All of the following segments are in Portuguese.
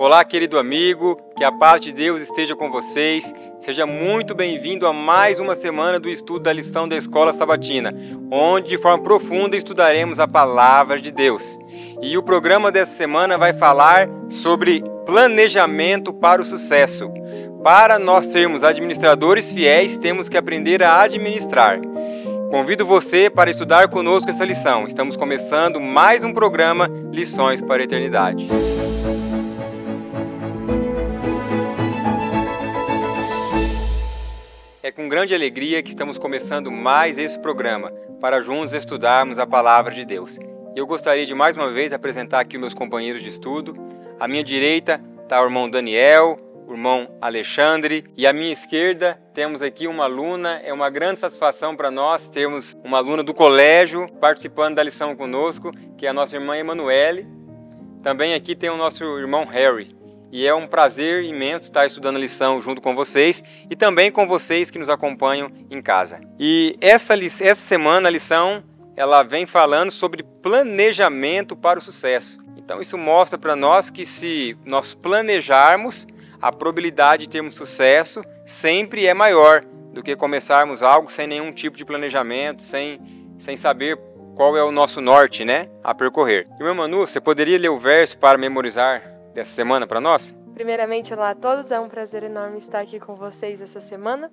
Olá, querido amigo, que a paz de Deus esteja com vocês. Seja muito bem-vindo a mais uma semana do estudo da lição da Escola Sabatina, onde de forma profunda estudaremos a palavra de Deus. E o programa dessa semana vai falar sobre planejamento para o sucesso. Para nós sermos administradores fiéis, temos que aprender a administrar. Convido você para estudar conosco essa lição. Estamos começando mais um programa Lições para a Eternidade. É com grande alegria que estamos começando mais esse programa para juntos estudarmos a palavra de Deus. Eu gostaria de mais uma vez apresentar aqui meus companheiros de estudo. À minha direita está o irmão Daniel, o irmão Alexandre, e à minha esquerda temos aqui uma aluna. É uma grande satisfação para nós termos uma aluna do colégio participando da lição conosco, que é a nossa irmã Emanuele. Também aqui tem o nosso irmão Harry. E é um prazer imenso estar estudando a lição junto com vocês e também com vocês que nos acompanham em casa. E essa, essa semana a lição ela vem falando sobre planejamento para o sucesso. Então isso mostra para nós que se nós planejarmos, a probabilidade de termos sucesso sempre é maior do que começarmos algo sem nenhum tipo de planejamento, sem, sem saber qual é o nosso norte, né, a percorrer. E meu Manu, você poderia ler o verso para memorizar dessa semana para nós? Primeiramente, olá a todos, é um prazer enorme estar aqui com vocês essa semana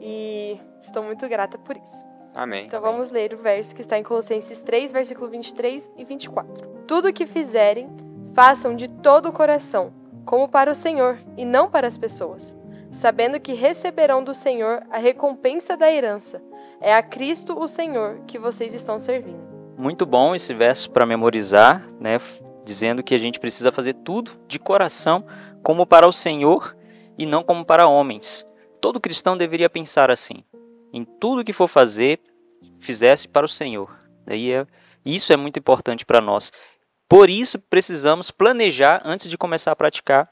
e estou muito grata por isso. Amém. Então amém. vamos ler o verso que está em Colossenses 3, versículo 23 e 24. Tudo o que fizerem, façam de todo o coração, como para o Senhor e não para as pessoas, sabendo que receberão do Senhor a recompensa da herança. É a Cristo o Senhor que vocês estão servindo. Muito bom esse verso para memorizar, né? dizendo que a gente precisa fazer tudo de coração como para o Senhor e não como para homens. Todo cristão deveria pensar assim: em tudo que for fazer, fizesse para o Senhor. Daí é, isso é muito importante para nós. Por isso precisamos planejar antes de começar a praticar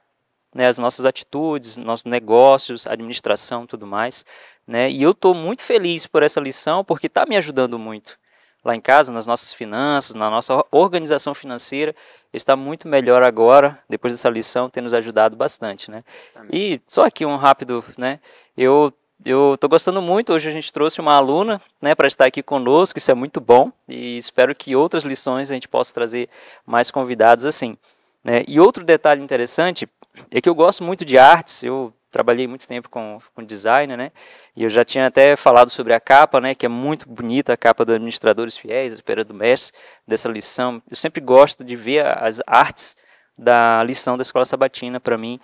né, as nossas atitudes, nossos negócios, administração, tudo mais. Né? E eu estou muito feliz por essa lição porque está me ajudando muito lá em casa, nas nossas finanças, na nossa organização financeira, está muito melhor agora, depois dessa lição, tem nos ajudado bastante, né? Amém. E só aqui um rápido, né? Eu eu estou gostando muito. Hoje a gente trouxe uma aluna né, para estar aqui conosco, isso é muito bom. E espero que outras lições a gente possa trazer mais convidados assim. Né? E outro detalhe interessante é que eu gosto muito de artes, eu trabalhei muito tempo com, com design, né? E eu já tinha até falado sobre a capa, né? Que é muito bonita a capa dos Administradores Fiéis, Espera do Mestre, dessa lição. Eu sempre gosto de ver as artes da lição da Escola Sabatina, para mim,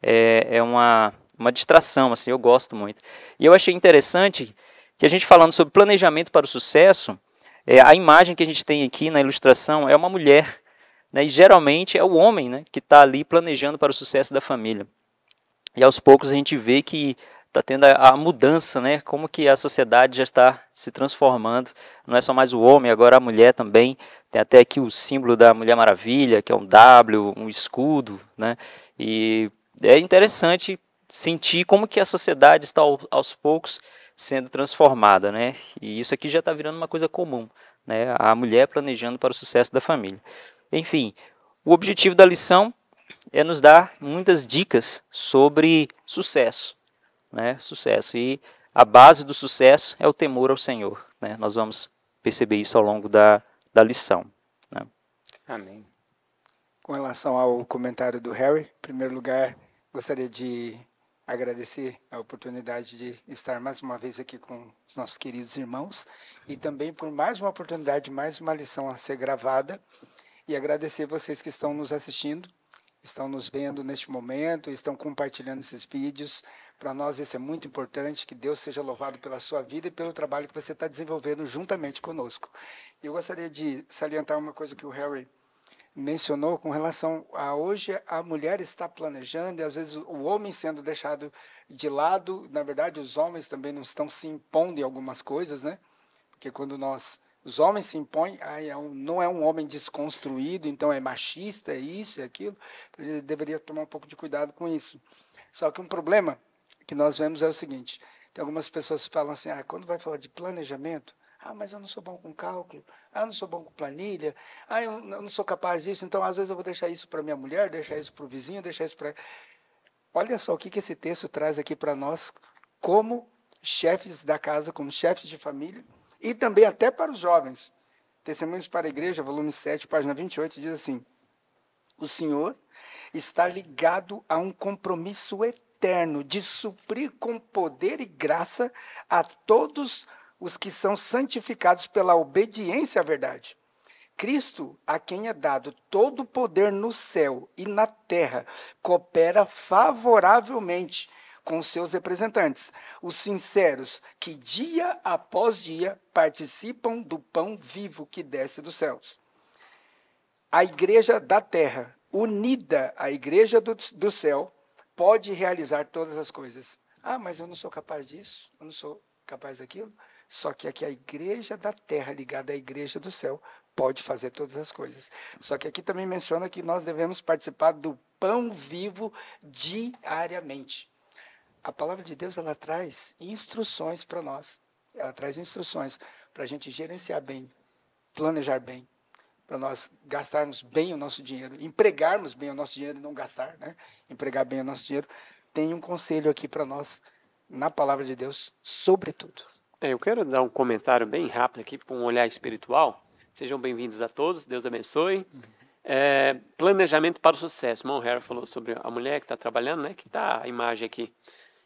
é, é uma, uma distração, assim, eu gosto muito. E eu achei interessante que a gente falando sobre planejamento para o sucesso, é, a imagem que a gente tem aqui na ilustração é uma mulher, né, e geralmente é o homem né, que está ali planejando para o sucesso da família. E aos poucos a gente vê que está tendo a, a, mudança, né? Como que a sociedade já está se transformando. Não é só mais o homem, agora a mulher também. Tem até aqui o símbolo da Mulher Maravilha, que é um W, um escudo, né? E é interessante sentir como que a sociedade está aos poucos sendo transformada, né? E isso aqui já está virando uma coisa comum, né? A mulher planejando para o sucesso da família. Enfim, o objetivo da lição é nos dar muitas dicas sobre sucesso, né? Sucesso e a base do sucesso é o temor ao Senhor, né? Nós vamos perceber isso ao longo da, da lição. Né? Amém. Com relação ao comentário do Harry, em primeiro lugar, gostaria de agradecer a oportunidade de estar mais uma vez aqui com os nossos queridos irmãos e também por mais uma oportunidade, mais uma lição a ser gravada e agradecer vocês que estão nos assistindo estão nos vendo neste momento, estão compartilhando esses vídeos. Para nós isso é muito importante, que Deus seja louvado pela sua vida e pelo trabalho que você está desenvolvendo juntamente conosco. Eu gostaria de salientar uma coisa que o Harry mencionou com relação a hoje a mulher está planejando e às vezes o homem sendo deixado de lado, na verdade os homens também não estão se impondo em algumas coisas, né? Porque quando nós os homens se impõem, ah, é um, não é um homem desconstruído, então é machista, é isso, é aquilo. Então, ele deveria tomar um pouco de cuidado com isso. Só que um problema que nós vemos é o seguinte: tem algumas pessoas que falam assim, ah, quando vai falar de planejamento, ah, mas eu não sou bom com cálculo, ah, eu não sou bom com planilha, ah, eu não sou capaz disso, então às vezes eu vou deixar isso para minha mulher, deixar isso para o vizinho, deixar isso para. Olha só o que, que esse texto traz aqui para nós, como chefes da casa, como chefes de família e também até para os jovens. Testemunhos para a Igreja, volume 7, página 28, diz assim: O Senhor está ligado a um compromisso eterno de suprir com poder e graça a todos os que são santificados pela obediência à verdade. Cristo, a quem é dado todo o poder no céu e na terra, coopera favoravelmente com seus representantes, os sinceros que dia após dia participam do pão vivo que desce dos céus. A igreja da terra, unida à igreja do, do céu, pode realizar todas as coisas. Ah, mas eu não sou capaz disso, eu não sou capaz daquilo. Só que aqui a igreja da terra ligada à igreja do céu pode fazer todas as coisas. Só que aqui também menciona que nós devemos participar do pão vivo diariamente a palavra de Deus ela traz instruções para nós. Ela traz instruções para a gente gerenciar bem, planejar bem, para nós gastarmos bem o nosso dinheiro, empregarmos bem o nosso dinheiro e não gastar, né? Empregar bem o nosso dinheiro. Tem um conselho aqui para nós na palavra de Deus, sobretudo. É, eu quero dar um comentário bem rápido aqui para um olhar espiritual. Sejam bem-vindos a todos, Deus abençoe. Uhum. É, planejamento para o sucesso. Mão Hera falou sobre a mulher que está trabalhando, né? Que está a imagem aqui.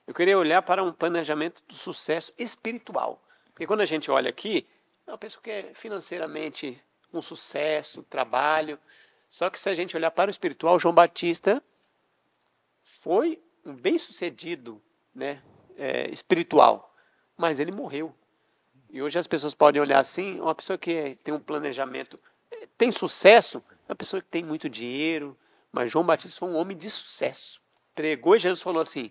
Eu queria olhar para um planejamento do sucesso espiritual. Porque quando a gente olha aqui, eu penso que é financeiramente um sucesso, trabalho. Só que se a gente olhar para o espiritual, João Batista foi um bem-sucedido né, é, espiritual, mas ele morreu. E hoje as pessoas podem olhar assim, uma pessoa que tem um planejamento, tem sucesso, é uma pessoa que tem muito dinheiro, mas João Batista foi um homem de sucesso. Entregou e Jesus falou assim,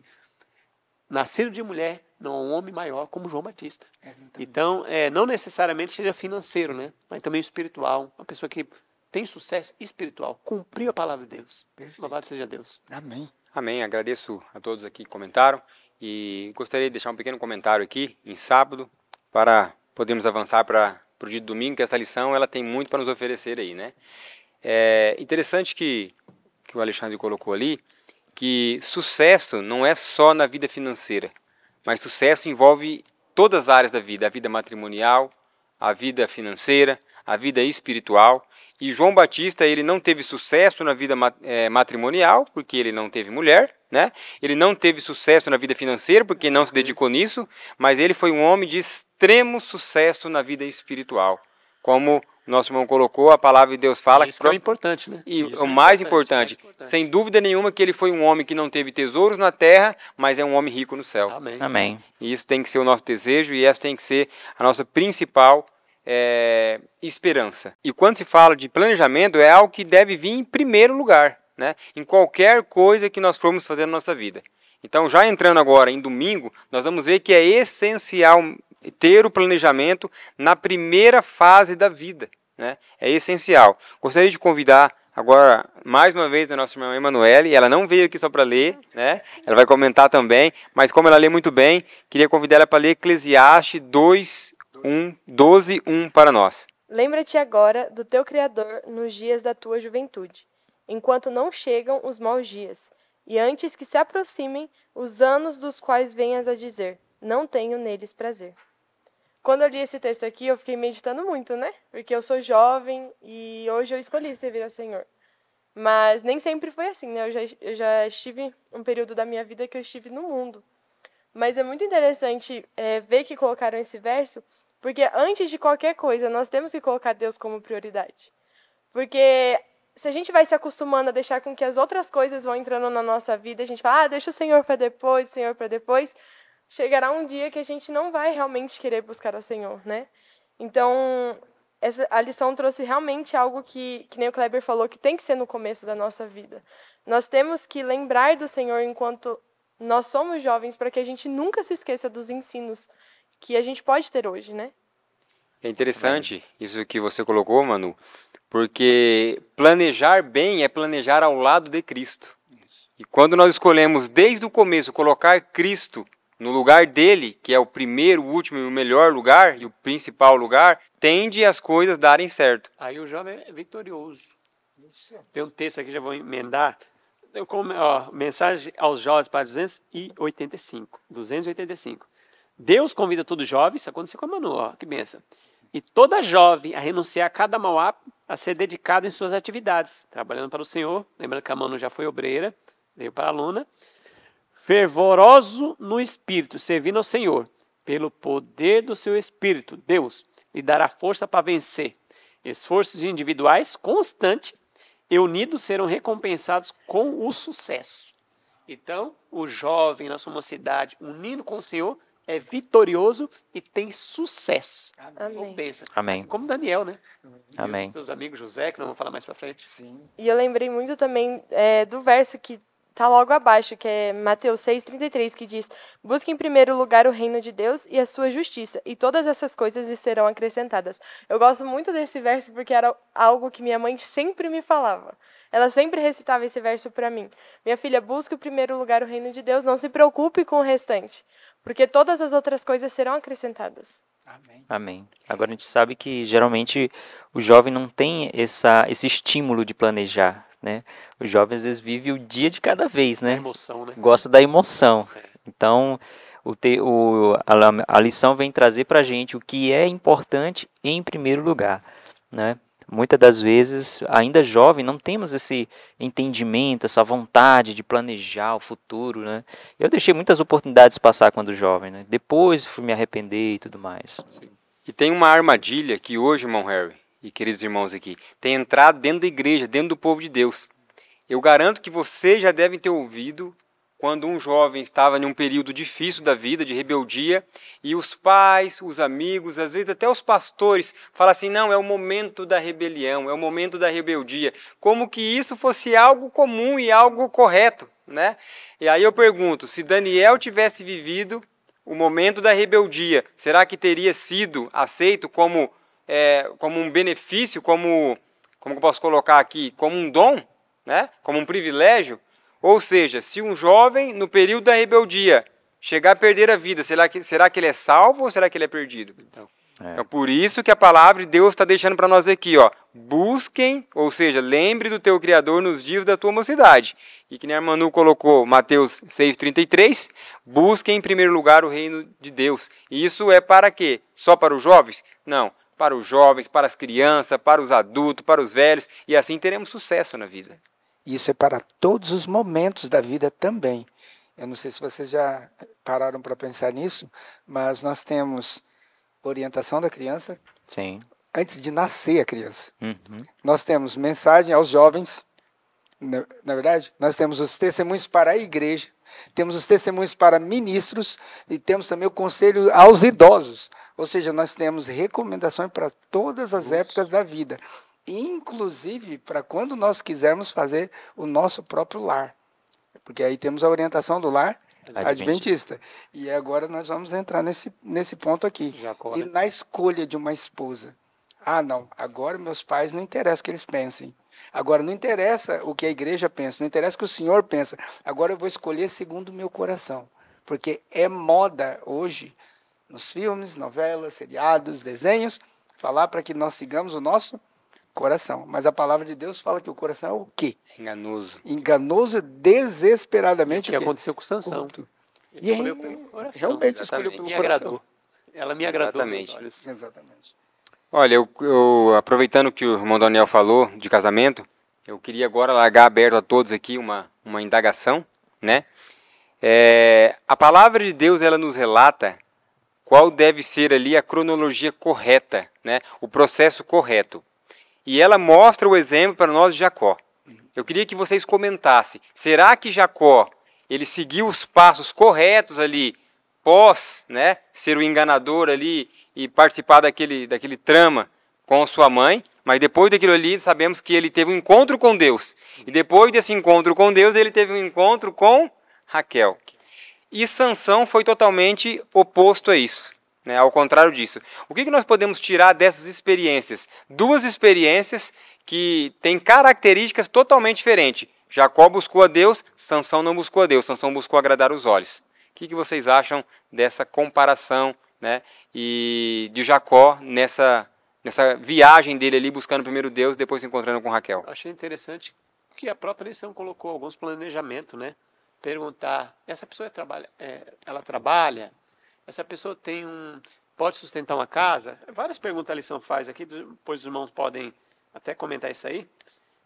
nascido de mulher, não há um homem maior como João Batista. É, então, é, não necessariamente seja financeiro, né? mas também espiritual. Uma pessoa que tem sucesso espiritual, cumpriu a palavra de Deus. Perfeito. Louvado seja Deus. Amém. Amém. Agradeço a todos aqui que comentaram e gostaria de deixar um pequeno comentário aqui em sábado para podermos avançar para o dia de domingo, que essa lição ela tem muito para nos oferecer aí, né? É interessante que, que o Alexandre colocou ali que sucesso não é só na vida financeira, mas sucesso envolve todas as áreas da vida, a vida matrimonial, a vida financeira, a vida espiritual. E João Batista, ele não teve sucesso na vida eh, matrimonial, porque ele não teve mulher, né? Ele não teve sucesso na vida financeira, porque não se uhum. dedicou nisso, mas ele foi um homem de extremo sucesso na vida espiritual, como nosso irmão colocou, a palavra de Deus fala. Isso que é importante, né? E isso o é mais é importante, importante, sem dúvida nenhuma, que ele foi um homem que não teve tesouros na terra, mas é um homem rico no céu. Amém. Amém. E isso tem que ser o nosso desejo e essa tem que ser a nossa principal é, esperança. E quando se fala de planejamento, é algo que deve vir em primeiro lugar, né? Em qualquer coisa que nós formos fazer na nossa vida. Então, já entrando agora em domingo, nós vamos ver que é essencial ter o planejamento na primeira fase da vida. Né? É essencial. Gostaria de convidar agora, mais uma vez, a nossa irmã Emanuele. Ela não veio aqui só para ler, né? ela vai comentar também, mas como ela lê muito bem, queria convidar ela para ler Eclesiastes 2, 1, 12, 1 para nós. Lembra-te agora do teu Criador nos dias da tua juventude, enquanto não chegam os maus dias, e antes que se aproximem os anos dos quais venhas a dizer: Não tenho neles prazer quando eu li esse texto aqui, eu fiquei meditando muito, né? Porque eu sou jovem e hoje eu escolhi servir ao Senhor. Mas nem sempre foi assim, né? Eu já, eu já estive um período da minha vida que eu estive no mundo. Mas é muito interessante é, ver que colocaram esse verso, porque antes de qualquer coisa, nós temos que colocar Deus como prioridade. Porque se a gente vai se acostumando a deixar com que as outras coisas vão entrando na nossa vida, a gente fala, ah, deixa o Senhor para depois, Senhor para depois chegará um dia que a gente não vai realmente querer buscar o Senhor, né? Então, essa, a lição trouxe realmente algo que, que nem o Kleber falou, que tem que ser no começo da nossa vida. Nós temos que lembrar do Senhor enquanto nós somos jovens, para que a gente nunca se esqueça dos ensinos que a gente pode ter hoje, né? É interessante isso que você colocou, Manu, porque planejar bem é planejar ao lado de Cristo. E quando nós escolhemos desde o começo colocar Cristo no lugar dele, que é o primeiro, o último e o melhor lugar, e o principal lugar, tende as coisas darem certo. Aí o jovem é vitorioso. Tem um texto aqui, já vou emendar. Como, ó, mensagem aos jovens para 285. 285. Deus convida todo jovem, isso é aconteceu com a Manu, ó, que benção. E toda jovem a renunciar a cada mau hábito, a ser dedicada em suas atividades, trabalhando para o Senhor. Lembrando que a Manu já foi obreira, veio para a aluna fervoroso no espírito, servindo ao Senhor, pelo poder do seu espírito, Deus lhe dará força para vencer. Esforços individuais constantes e unidos serão recompensados com o sucesso. Então, o jovem na sua mocidade, unindo com o Senhor, é vitorioso e tem sucesso. Amém. Pensa. Amém. Assim como Daniel, né? Amém. E seus amigos José, que não vou falar mais para frente. Sim. E eu lembrei muito também é, do verso que está logo abaixo, que é Mateus 6,33, que diz: Busque em primeiro lugar o reino de Deus e a sua justiça, e todas essas coisas lhe serão acrescentadas. Eu gosto muito desse verso porque era algo que minha mãe sempre me falava. Ela sempre recitava esse verso para mim. Minha filha, busque em primeiro lugar o reino de Deus, não se preocupe com o restante, porque todas as outras coisas serão acrescentadas. Amém. Amém. Agora a gente sabe que geralmente o jovem não tem essa, esse estímulo de planejar né? O jovem às vezes vive o dia de cada vez, né? Emoção, né? Gosta da emoção. É. Então, o te, o, a, a lição vem trazer para a gente o que é importante em primeiro lugar, né? Muitas das vezes, ainda jovem, não temos esse entendimento, essa vontade de planejar o futuro, né? Eu deixei muitas oportunidades passar quando jovem, né? Depois fui me arrepender e tudo mais. Sim. E tem uma armadilha que hoje, irmão Harry, e queridos irmãos aqui, tem entrado dentro da igreja, dentro do povo de Deus. Eu garanto que vocês já devem ter ouvido quando um jovem estava em um período difícil da vida, de rebeldia, e os pais, os amigos, às vezes até os pastores falam assim: não, é o momento da rebelião, é o momento da rebeldia. Como que isso fosse algo comum e algo correto, né? E aí eu pergunto: se Daniel tivesse vivido o momento da rebeldia, será que teria sido aceito como é, como um benefício, como, como eu posso colocar aqui, como um dom, né? como um privilégio. Ou seja, se um jovem, no período da rebeldia, chegar a perder a vida, será que, será que ele é salvo ou será que ele é perdido? Então, é. Então, por isso que a palavra de Deus está deixando para nós aqui, ó. Busquem, ou seja, lembre do teu Criador nos dias da tua mocidade. E que nem a Manu colocou, Mateus 6,33, busquem em primeiro lugar o reino de Deus. E isso é para quê? Só para os jovens? Não para os jovens, para as crianças, para os adultos, para os velhos, e assim teremos sucesso na vida. Isso é para todos os momentos da vida também. Eu não sei se vocês já pararam para pensar nisso, mas nós temos orientação da criança. Sim. Antes de nascer a criança. Uhum. Nós temos mensagem aos jovens, na, na verdade, nós temos os testemunhos para a igreja, temos os testemunhos para ministros e temos também o conselho aos idosos. Ou seja, nós temos recomendações para todas as Isso. épocas da vida, inclusive para quando nós quisermos fazer o nosso próprio lar. Porque aí temos a orientação do lar adventista. adventista. E agora nós vamos entrar nesse, nesse ponto aqui. E na escolha de uma esposa. Ah, não, agora meus pais não interessa o que eles pensem. Agora não interessa o que a igreja pensa, não interessa o que o senhor pensa. Agora eu vou escolher segundo o meu coração. Porque é moda hoje nos filmes, novelas, seriados, desenhos, falar para que nós sigamos o nosso coração. Mas a palavra de Deus fala que o coração é o quê? Enganoso. Enganoso desesperadamente. O que aconteceu com Sansão. E Ele realmente escolheu pelo coração. Ela me Agradou. Ela me agradou. Exatamente. Exatamente. Olha, eu, eu, aproveitando que o irmão Daniel falou de casamento, eu queria agora largar aberto a todos aqui uma, uma indagação, né? É, a palavra de Deus, ela nos relata qual deve ser ali a cronologia correta, né? o processo correto. E ela mostra o exemplo para nós de Jacó. Eu queria que vocês comentassem, será que Jacó ele seguiu os passos corretos ali, pós né, ser o enganador ali e participar daquele, daquele trama com sua mãe, mas depois daquilo ali sabemos que ele teve um encontro com Deus. E depois desse encontro com Deus, ele teve um encontro com Raquel. E Sansão foi totalmente oposto a isso, né? ao contrário disso. O que, que nós podemos tirar dessas experiências? Duas experiências que têm características totalmente diferentes. Jacó buscou a Deus, Sansão não buscou a Deus, Sansão buscou agradar os olhos. O que, que vocês acham dessa comparação né? e de Jacó nessa, nessa viagem dele ali buscando primeiro Deus, depois se encontrando com Raquel? Achei interessante que a própria lição colocou alguns planejamentos, né? perguntar: essa pessoa trabalha, é, ela trabalha? Essa pessoa tem um, pode sustentar uma casa? Várias perguntas a lição faz aqui, depois os irmãos podem até comentar isso aí.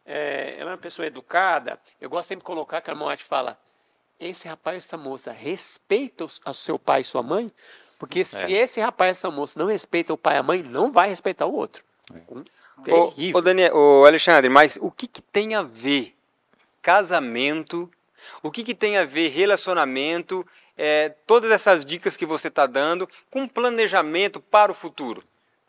É, ela é uma pessoa educada. Eu gosto sempre de colocar que a irmã fala: esse rapaz, essa moça, respeita o seu pai e sua mãe? Porque se é. esse rapaz, essa moça não respeita o pai e a mãe, não vai respeitar o outro. É. terrível. Ô, ô, Daniel, ô Alexandre, mas o que, que tem a ver casamento o que, que tem a ver relacionamento, é, todas essas dicas que você está dando, com planejamento para o futuro?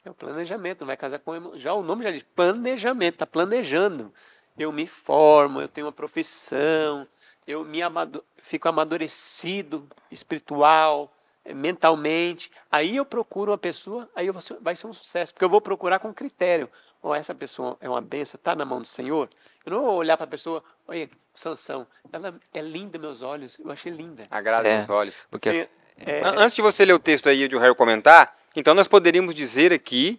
É o planejamento, vai casar com. Já o nome já diz planejamento, está planejando. Eu me formo, eu tenho uma profissão, eu me amado, fico amadurecido espiritual, eh, mentalmente. Aí eu procuro uma pessoa, aí vou, vai ser um sucesso, porque eu vou procurar com critério. Oh, essa pessoa é uma benção, está na mão do Senhor? Eu não vou olhar para a pessoa, olha, Sansão, ela é linda meus olhos, eu achei linda. Agrada é, meus olhos. Porque... É, é... Antes de você ler o texto aí de o Harry comentar, então nós poderíamos dizer aqui,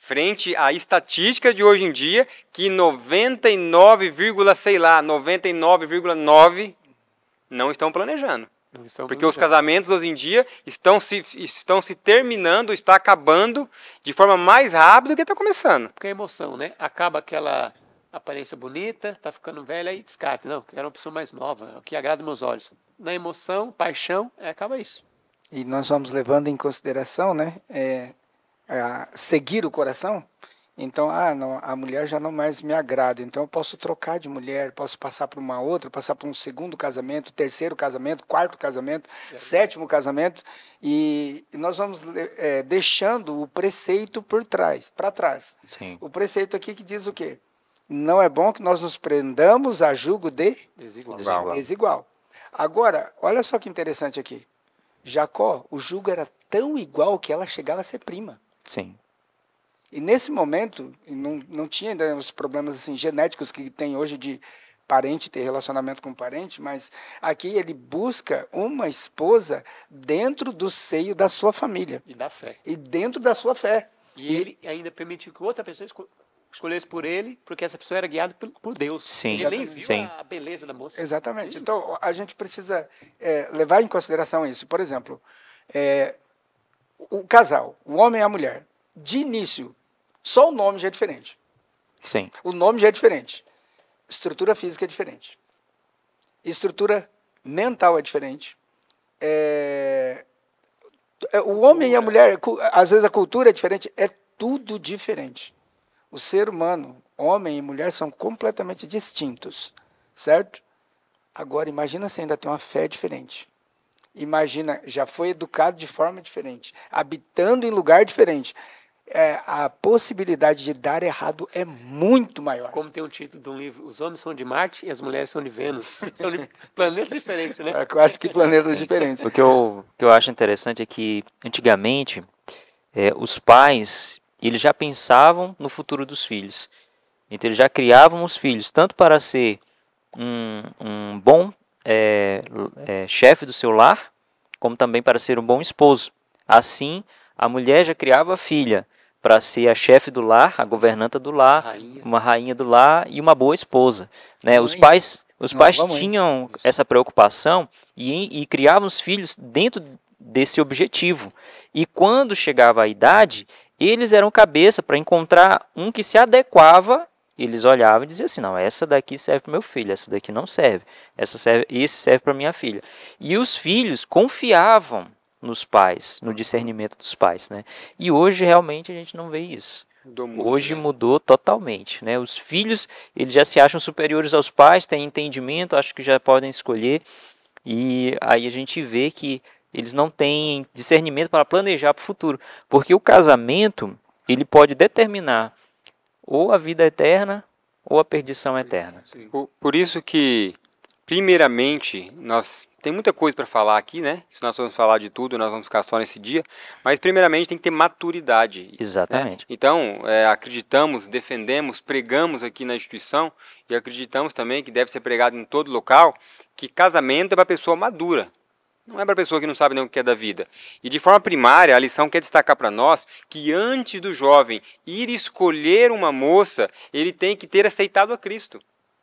frente à estatística de hoje em dia, que 99, sei lá, 99,9 não estão planejando. porque os casamentos hoje em dia estão se, estão se terminando, está acabando de forma mais rápida do que está começando. Porque a emoção, né? Acaba aquela aparência bonita, tá ficando velha e descarta. Não, quero uma pessoa mais nova, é que agrada meus olhos. Na emoção, paixão, é, acaba isso. E nós vamos levando em consideração, né, é, seguir o coração. Então, ah, não, a mulher já não mais me agrada, então eu posso trocar de mulher, posso passar para uma outra, passar para um segundo casamento, terceiro casamento, quarto casamento, é sétimo casamento, e nós vamos é, deixando o preceito por trás, para trás. Sim. O preceito aqui que diz o quê? não é bom que nós nos prendamos a julgo de desigual. desigual. Agora, olha só que interessante aqui. Jacó, o jugo era tão igual que ela chegava a ser prima. Sim. E nesse momento, não, não tinha ainda os problemas assim, genéticos que tem hoje de parente ter relacionamento com parente, mas aqui ele busca uma esposa dentro do seio da sua família. E da fé. E dentro da sua fé. E, e ele ainda permitiu que outra pessoa escolhesse por ele, porque essa pessoa era guiada por, Deus. Sim. Ele nem viu Sim. a beleza da moça. Exatamente. Sim. Então, a gente precisa é, levar em consideração isso. Por exemplo, é, o casal, o homem e a mulher, de início, só o nome já é diferente. Sim. O nome já é diferente. Estrutura física é diferente. Estrutura mental é diferente. É, é o homem e a mulher, às vezes a cultura é diferente, é tudo diferente. O ser humano, homem e mulher, são completamente distintos, certo? Agora, imagina se ainda tem uma fé diferente. Imagina, já foi educado de forma diferente, habitando em lugar diferente. É, a possibilidade de dar errado é muito maior. Como tem o um título de um livro, Os Homens São de Marte e as Mulheres São de Vênus. São de planetas diferentes, né? É, quase que planetas diferentes. O que eu, que eu acho interessante é que, antigamente, é, os pais e eles já pensavam no futuro dos filhos. Então, eles já criavam os filhos, tanto para ser um, um bom é, é, chefe do seu lar, como também para ser um bom esposo. Assim, a mulher já criava a filha para ser a chefe do lar, a governanta do lar, rainha. uma rainha do lar e uma boa esposa. Né? Os pais, os pais tinham essa preocupação e, e criavam os filhos dentro desse objetivo. E quando chegava a idade, eles eram cabeça para encontrar um que se adequava. Eles olhavam e diziam assim: não, essa daqui serve para meu filho, essa daqui não serve, essa serve, esse serve para minha filha. E os filhos confiavam nos pais, no discernimento dos pais, né? E hoje realmente a gente não vê isso. Hoje né? mudou totalmente, né? Os filhos, eles já se acham superiores aos pais, têm entendimento, acho que já podem escolher. E aí a gente vê que eles não têm discernimento para planejar para o futuro, porque o casamento ele pode determinar ou a vida eterna ou a perdição eterna. Por, por isso que, primeiramente, nós tem muita coisa para falar aqui, né? Se nós formos falar de tudo, nós vamos ficar só nesse dia. Mas, primeiramente, tem que ter maturidade. Né? Exatamente. Né? Então, é, acreditamos, defendemos, pregamos aqui na instituição e acreditamos também que deve ser pregado em todo local que casamento é para pessoa madura. Não é para a pessoa que não sabe nem o que é da vida. E de forma primária, a lição quer destacar para nós que antes do jovem ir escolher uma moça, ele tem que ter aceitado a Cristo.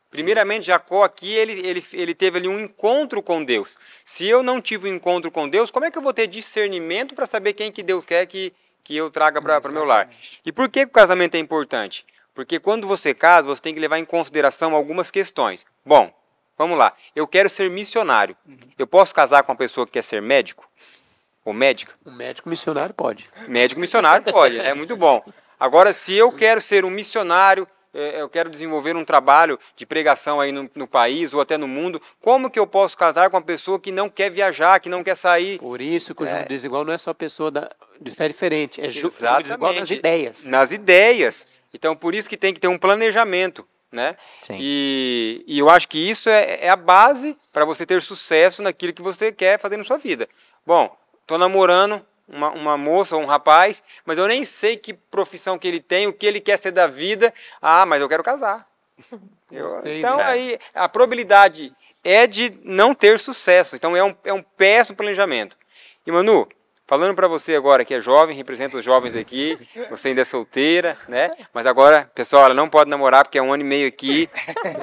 Primeiramente, Jacó aqui, ele, ele, ele teve ali um encontro com Deus. Se eu não tive um encontro com Deus, como é que eu vou ter discernimento para saber quem que Deus quer que, que eu traga para o meu lar? E por que o casamento é importante? Porque quando você casa, você tem que levar em consideração algumas questões. Bom, Vamos lá. Eu quero ser missionário. Uhum. Eu posso casar com uma pessoa que quer ser médico? Ou médica? Um médico missionário pode. Médico missionário pode, é muito bom. Agora, se eu quero ser um missionário, é, eu quero desenvolver um trabalho de pregação aí no, no, país ou até no mundo, como que eu posso casar com uma pessoa que não quer viajar, que não quer sair? Por isso que o é. desigual não é só pessoa da, de fé diferente, é Exatamente. desigual nas ideias. Nas ideias. Então, por isso que tem que ter um planejamento né? Sim. E, e eu acho que isso é, é a base para você ter sucesso naquilo que você quer fazer na sua vida. Bom, estou namorando uma, uma moça ou um rapaz, mas eu nem sei que profissão que ele tem, o que ele quer ser da vida. Ah, mas eu quero casar. Eu, então né? aí a probabilidade é de não ter sucesso. Então é um, é um péssimo planejamento. E Manu, Falando para você agora que é jovem, representa os jovens aqui, você ainda é solteira, né? Mas agora, pessoal, ela não pode namorar porque é um ano e meio aqui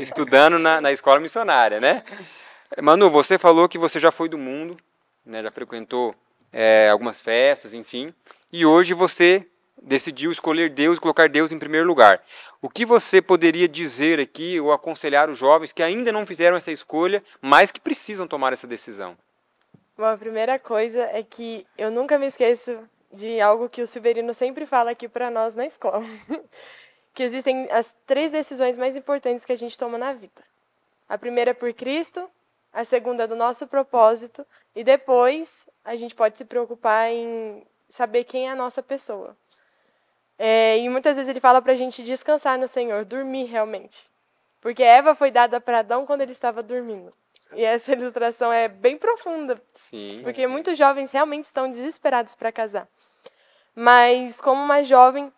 estudando na, na escola missionária, né? Manu, você falou que você já foi do mundo, né? Já frequentou é, algumas festas, enfim. E hoje você decidiu escolher Deus, colocar Deus em primeiro lugar. O que você poderia dizer aqui ou aconselhar os jovens que ainda não fizeram essa escolha, mas que precisam tomar essa decisão? Bom, a primeira coisa é que eu nunca me esqueço de algo que o Silverino sempre fala aqui para nós na escola, que existem as três decisões mais importantes que a gente toma na vida. A primeira é por Cristo, a segunda é do nosso propósito e depois a gente pode se preocupar em saber quem é a nossa pessoa. É, e muitas vezes ele fala para a gente descansar no Senhor, dormir realmente. Porque Eva foi dada para Adão quando ele estava dormindo. E essa ilustração é bem profunda. Sim. Porque muitos jovens realmente estão desesperados para casar. Mas como uma jovem,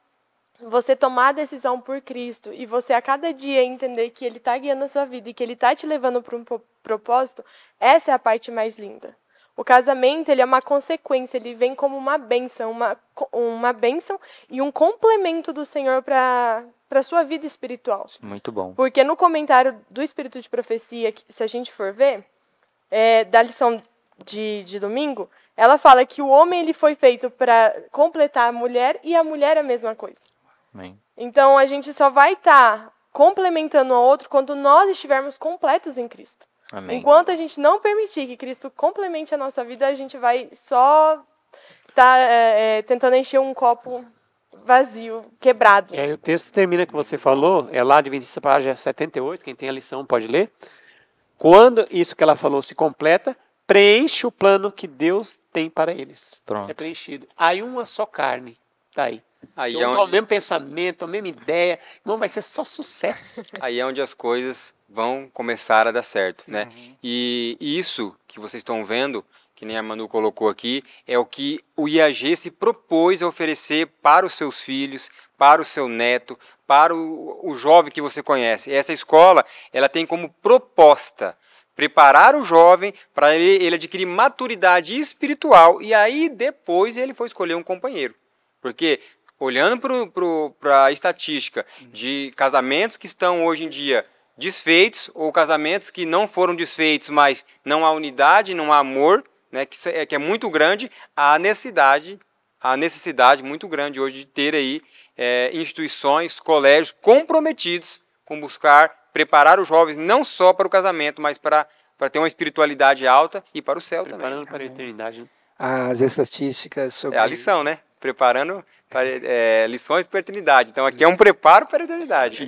você tomar a decisão por Cristo e você a cada dia entender que Ele está guiando a sua vida e que Ele está te levando para um propósito, essa é a parte mais linda. O casamento ele é uma consequência, ele vem como uma benção, uma, uma benção e um complemento do Senhor para para sua vida espiritual. Muito bom. Porque no comentário do Espírito de Profecia, se a gente for ver, é, da lição de, de domingo, ela fala que o homem ele foi feito para completar a mulher e a mulher é a mesma coisa. Amém. Então a gente só vai estar tá complementando o outro quando nós estivermos completos em Cristo. Amém. Enquanto a gente não permitir que Cristo complemente a nossa vida, a gente vai só estar tá, é, é, tentando encher um copo vazio, quebrado. E o texto termina que você falou, é lá de 26, página 78, quem tem a lição pode ler. Quando isso que ela falou se completa, preenche o plano que Deus tem para eles. Pronto. É preenchido. Aí uma só carne, tá aí. Aí é onde... o mesmo pensamento, a mesma ideia, irmão, vai ser só sucesso. Aí é onde as coisas vão começar a dar certo, né? Sim. né? E isso que vocês estão vendo, que nem a Manu colocou aqui, é o que o IAG se propôs a oferecer para os seus filhos, para o seu neto, para o, o jovem que você conhece. Essa escola, ela tem como proposta preparar o jovem para ele, ele adquirir maturidade espiritual e aí depois ele foi escolher um companheiro. Porque olhando para a estatística de casamentos que estão hoje em dia desfeitos ou casamentos que não foram desfeitos, mas não há unidade, não há amor, né, que, é, que é muito grande, há necessidade, há necessidade muito grande hoje de ter aí é, instituições, colégios comprometidos com buscar preparar os jovens não só para o casamento, mas para, para ter uma espiritualidade alta e para o céu Preparando também. Preparando para a eternidade. Né? As estatísticas sobre... É a lição, né? preparando para, é, lições para a eternidade. Então aqui é um preparo para a eternidade.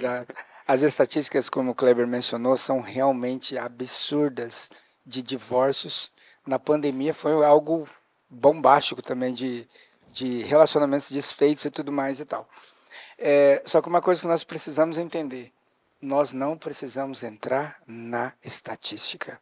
As estatísticas, como o Kleber mencionou, são realmente absurdas de divórcios. Na pandemia foi algo bombástico também de, de relacionamentos desfeitos e tudo mais e tal. É, só que uma coisa que nós precisamos entender: nós não precisamos entrar na estatística.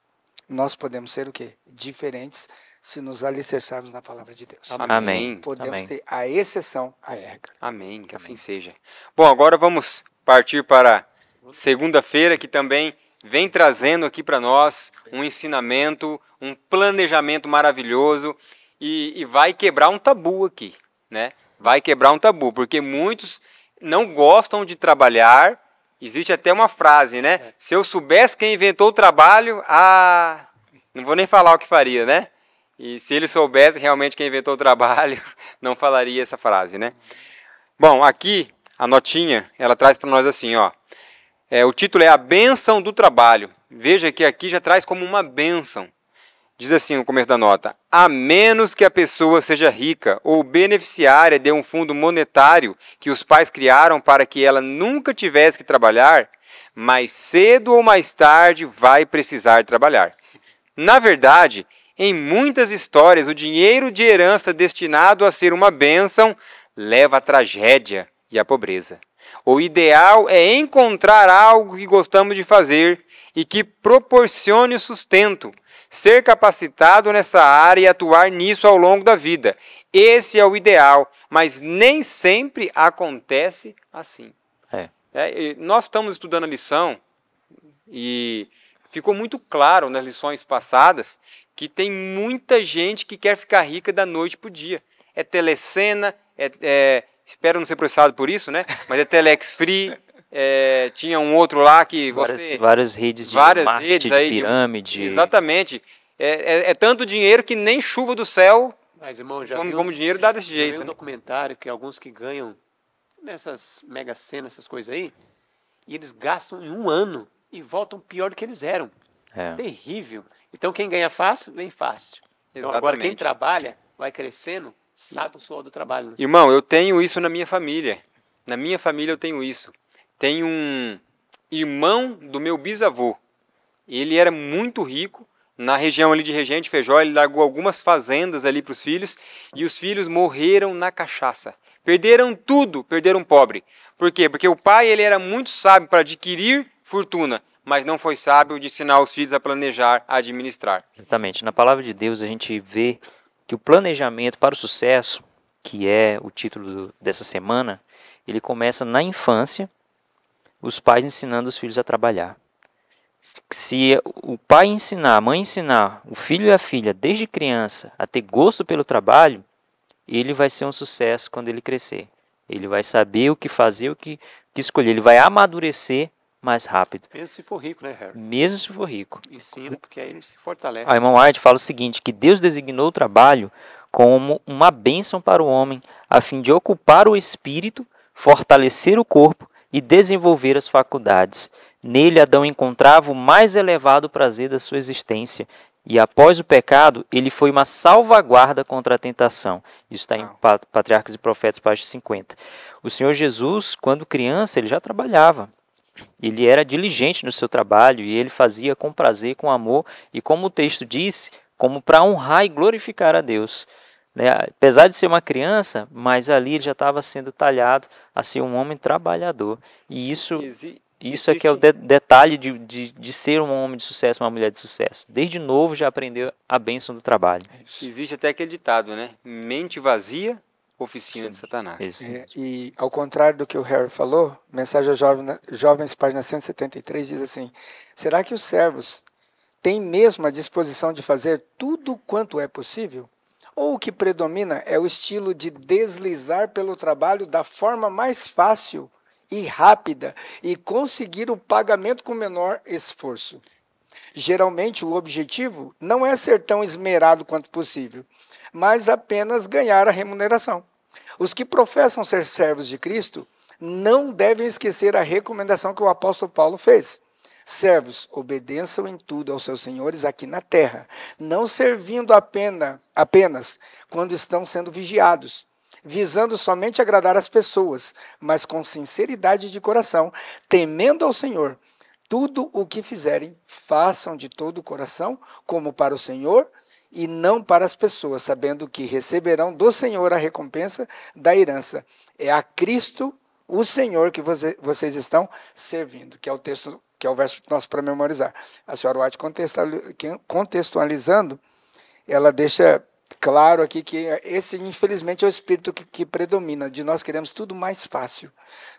Nós podemos ser o quê? Diferentes se nos alicerçarmos na palavra de Deus. Amém. Podemos Amém. ser a exceção à regra. Amém, que assim Amém. assim seja. Bom, agora vamos partir para segunda-feira, que também vem trazendo aqui para nós um ensinamento, um planejamento maravilhoso e, e, vai quebrar um tabu aqui, né? Vai quebrar um tabu, porque muitos não gostam de trabalhar. Existe até uma frase, né? É. Se eu soubesse quem inventou o trabalho, ah, não vou nem falar o que faria, né? E se ele soubesse realmente quem inventou o trabalho, não falaria essa frase, né? Bom, aqui a notinha, ela traz para nós assim, ó. É, o título é A Bênção do Trabalho. Veja que aqui já traz como uma bênção. Diz assim no começo da nota: a menos que a pessoa seja rica ou beneficiária de um fundo monetário que os pais criaram para que ela nunca tivesse que trabalhar, mais cedo ou mais tarde vai precisar trabalhar. Na verdade, em muitas histórias, o dinheiro de herança destinado a ser uma bênção leva à tragédia e à pobreza. O ideal é encontrar algo que gostamos de fazer e que proporcione sustento, ser capacitado nessa área e atuar nisso ao longo da vida. Esse é o ideal, mas nem sempre acontece assim. É. É, nós estamos estudando a lição e ficou muito claro nas lições passadas que tem muita gente que quer ficar rica da noite para o dia. É telecena, é, é, espero não ser processado por isso, né? Mas é telex free, é, tinha um outro lá que você... Várias redes de várias marketing, redes aí de pirâmide. De, exatamente. É, é, é, tanto dinheiro que nem chuva do céu Mas, irmão, já como, viu, como dinheiro dá desse jeito. Já né? um documentário que alguns que ganham nessas mega cenas, essas coisas aí, e eles gastam em um ano e voltam pior do que eles eram. É. Terrível. Então quem ganha fácil, vem fácil. Exatamente. Então agora quem trabalha, vai crescendo, sabe o suor do trabalho. Né? Irmão, eu tenho isso na minha família. Na minha família eu tenho isso. Tem um irmão do meu bisavô. Ele era muito rico, na região ali de Regente Feijó, ele largou algumas fazendas ali para os filhos e os filhos morreram na cachaça. Perderam tudo, perderam pobre. Por quê? Porque o pai ele era muito sábio para adquirir fortuna mas não foi sábio de ensinar os filhos a planejar, a administrar. Exatamente. Na palavra de Deus, a gente vê que o planejamento para o sucesso, que é o título dessa semana, ele começa na infância, os pais ensinando os filhos a trabalhar. Se o pai ensinar, a mãe ensinar, o filho e a filha, desde criança, a ter gosto pelo trabalho, ele vai ser um sucesso quando ele crescer. Ele vai saber o que fazer, o que, o que escolher. Ele vai amadurecer mais rápido. Mesmo se for rico, né, Harry? Mesmo se for rico. Ensina, porque aí ele se fortalece. A irmã White fala o seguinte, que Deus designou o trabalho como uma bênção para o homem, a fim de ocupar o espírito, fortalecer o corpo e desenvolver as faculdades. Nele, Adão encontrava o mais elevado prazer da sua existência. E após o pecado, ele foi uma salvaguarda contra a tentação. Isso está em Patriarcas e Profetas, página 50. O Senhor Jesus, quando criança, ele já trabalhava. Ele era diligente no seu trabalho e ele fazia com prazer, com amor e, como o texto disse, como para honrar e glorificar a Deus. Né? Apesar de ser uma criança, mas ali ele já estava sendo talhado a ser um homem trabalhador. E isso, Exi isso é que é o de detalhe de, de, de, ser um homem de sucesso, uma mulher de sucesso. Desde novo já aprendeu a bênção do trabalho. Existe até aquele ditado, né? Mente vazia, oficina Sim. de Satanás. Isso. É, e ao contrário do que o Harry falou, mensagem aos jovens, jovens, página 173, diz assim: Será que os servos têm mesmo a disposição de fazer tudo quanto é possível? Ou o que predomina é o estilo de deslizar pelo trabalho da forma mais fácil e rápida e conseguir o pagamento com menor esforço? Geralmente, o objetivo não é ser tão esmerado quanto possível, mas apenas ganhar a remuneração. Os que professam ser servos de Cristo não devem esquecer a recomendação que o apóstolo Paulo fez. Servos, obedeçam em tudo aos seus senhores aqui na terra, não servindo apenas, apenas quando estão sendo vigiados, visando somente agradar as pessoas, mas com sinceridade de coração, temendo ao Senhor. Tudo o que fizerem, façam de todo o coração, como para o Senhor e não para as pessoas, sabendo que receberão do Senhor a recompensa da herança. É a Cristo, o Senhor, que você, vocês estão servindo, que é o texto, que é o verso nosso para memorizar. A senhora White contextualizando, ela deixa claro aqui que esse, infelizmente, é o espírito que, que, predomina, de nós queremos tudo mais fácil.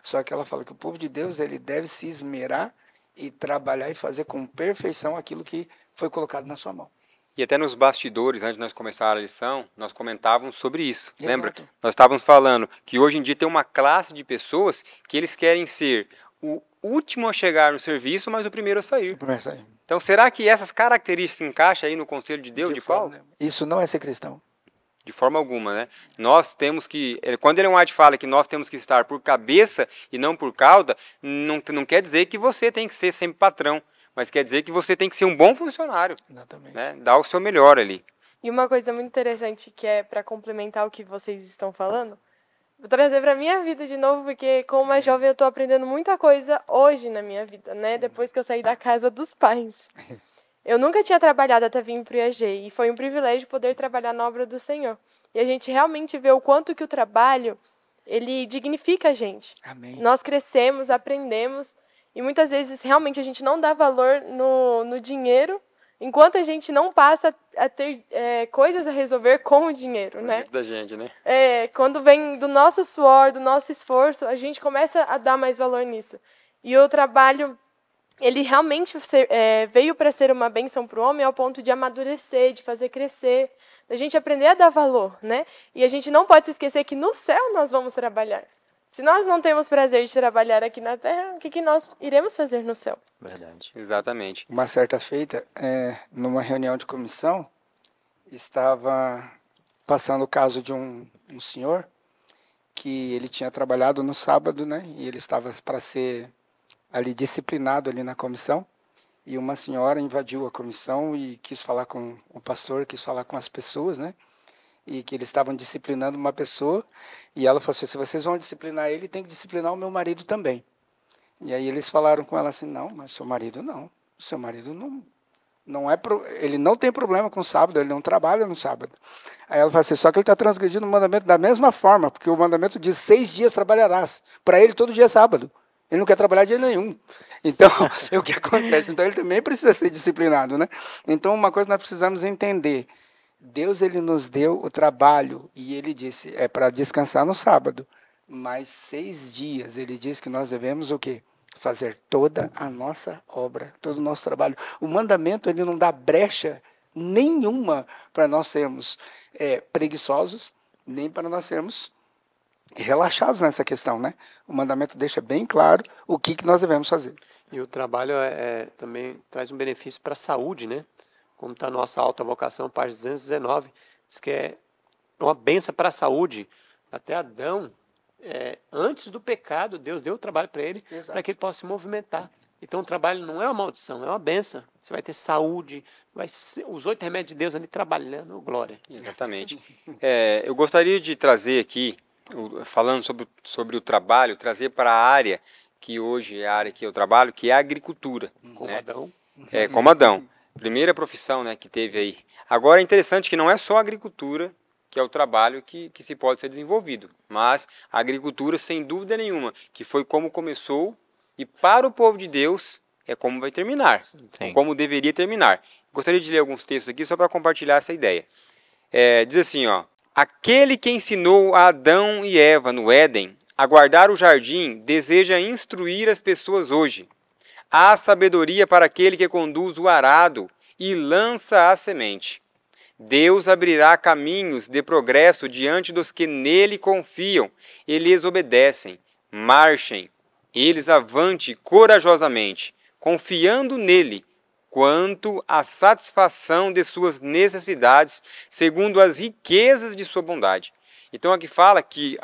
Só que ela fala que o povo de Deus ele deve se esmerar e trabalhar e fazer com perfeição aquilo que foi colocado na sua mão. E até nos bastidores, antes de nós começar a lição, nós comentávamos sobre isso. Exato. Lembra? Nós estávamos falando que hoje em dia tem uma classe de pessoas que eles querem ser o último a chegar no serviço, mas o primeiro a sair. O primeiro a sair. Então, será que essas características se encaixam aí no conselho de Deus? De, de qual? Isso não é ser cristão. De forma alguma, né? Nós temos que. Quando Ellen White fala que nós temos que estar por cabeça e não por cauda, não, não quer dizer que você tem que ser sempre patrão mas quer dizer que você tem que ser um bom funcionário. Exatamente. Né? Dar o seu melhor ali. E uma coisa muito interessante que é para complementar o que vocês estão falando, vou trazer para minha vida de novo, porque como mais uhum. jovem eu estou aprendendo muita coisa hoje na minha vida, né? Uhum. Depois que eu saí da casa dos pais. Eu nunca tinha trabalhado até vir para o IAG e foi um privilégio poder trabalhar na obra do Senhor. E a gente realmente vê o quanto que o trabalho ele dignifica a gente. Amém. Nós crescemos, aprendemos e muitas vezes, realmente, a gente não dá valor no, no dinheiro enquanto a gente não passa a ter é, coisas a resolver com o dinheiro, né? Da gente, né? É, quando vem do nosso suor, do nosso esforço, a gente começa a dar mais valor nisso. E o trabalho, ele realmente ser, é, veio para ser uma benção para o homem ao ponto de amadurecer, de fazer crescer, da gente aprender a dar valor, né? E a gente não pode se esquecer que no céu nós vamos trabalhar. Se nós não temos prazer de trabalhar aqui na Terra, o que, que nós iremos fazer no céu? Verdade. Exatamente. Uma certa feita, é, numa reunião de comissão, estava passando o caso de um, um senhor que ele tinha trabalhado no sábado, né? E ele estava para ser ali disciplinado ali na comissão. E uma senhora invadiu a comissão e quis falar com o pastor, quis falar com as pessoas, né? e que eles estavam disciplinando uma pessoa, e ela falou assim: se vocês vão disciplinar ele, tem que disciplinar o meu marido também. E aí eles falaram com ela assim: não, mas seu marido não, seu marido não, não é pro, ele não tem problema com sábado, ele não trabalha no sábado. Aí ela falou assim, só que ele está transgredindo o mandamento da mesma forma, porque o mandamento diz seis dias trabalharás. Para ele, todo dia é sábado. Ele não quer trabalhar dia nenhum. Então, é o que acontece. Então, ele também precisa ser disciplinado. Né? Então, uma coisa nós precisamos entender. Deus ele nos deu o trabalho e ele disse é para descansar no sábado, mas seis dias ele diz que nós devemos o quê? Fazer toda a nossa obra, todo o nosso trabalho. O mandamento ele não dá brecha nenhuma para nós sermos é, preguiçosos, nem para nós sermos relaxados nessa questão, né? O mandamento deixa bem claro o que, que nós devemos fazer. E o trabalho é, é também traz um benefício para a saúde, né? como está a nossa alta vocação, página 219, diz que é uma benção para a saúde. Até Adão, é, antes do pecado, Deus deu o trabalho para ele, para que ele possa se movimentar. Então o trabalho não é uma maldição, é uma benção. Você vai ter saúde, vai os oito remédios de Deus ali trabalhando, glória. Exatamente. É, eu gostaria de trazer aqui, falando sobre, sobre o trabalho, trazer para a área que hoje é a área que eu trabalho, que é a agricultura. Como né? Adão. É, como Adão. Primeira profissão né, que teve aí. Agora é interessante que não é só a agricultura que é o trabalho que, que se pode ser desenvolvido, mas a agricultura, sem dúvida nenhuma, que foi como começou e para o povo de Deus é como vai terminar, como deveria terminar. Gostaria de ler alguns textos aqui só para compartilhar essa ideia. É, diz assim, ó, aquele que ensinou a Adão e Eva no Éden a guardar o jardim deseja instruir as pessoas hoje Há sabedoria para aquele que conduz o arado e lança a semente. Deus abrirá caminhos de progresso diante dos que nele confiam e lhes obedecem. Marchem, eles avante corajosamente, confiando nele quanto à satisfação de suas necessidades, segundo as riquezas de sua bondade. Então aqui fala que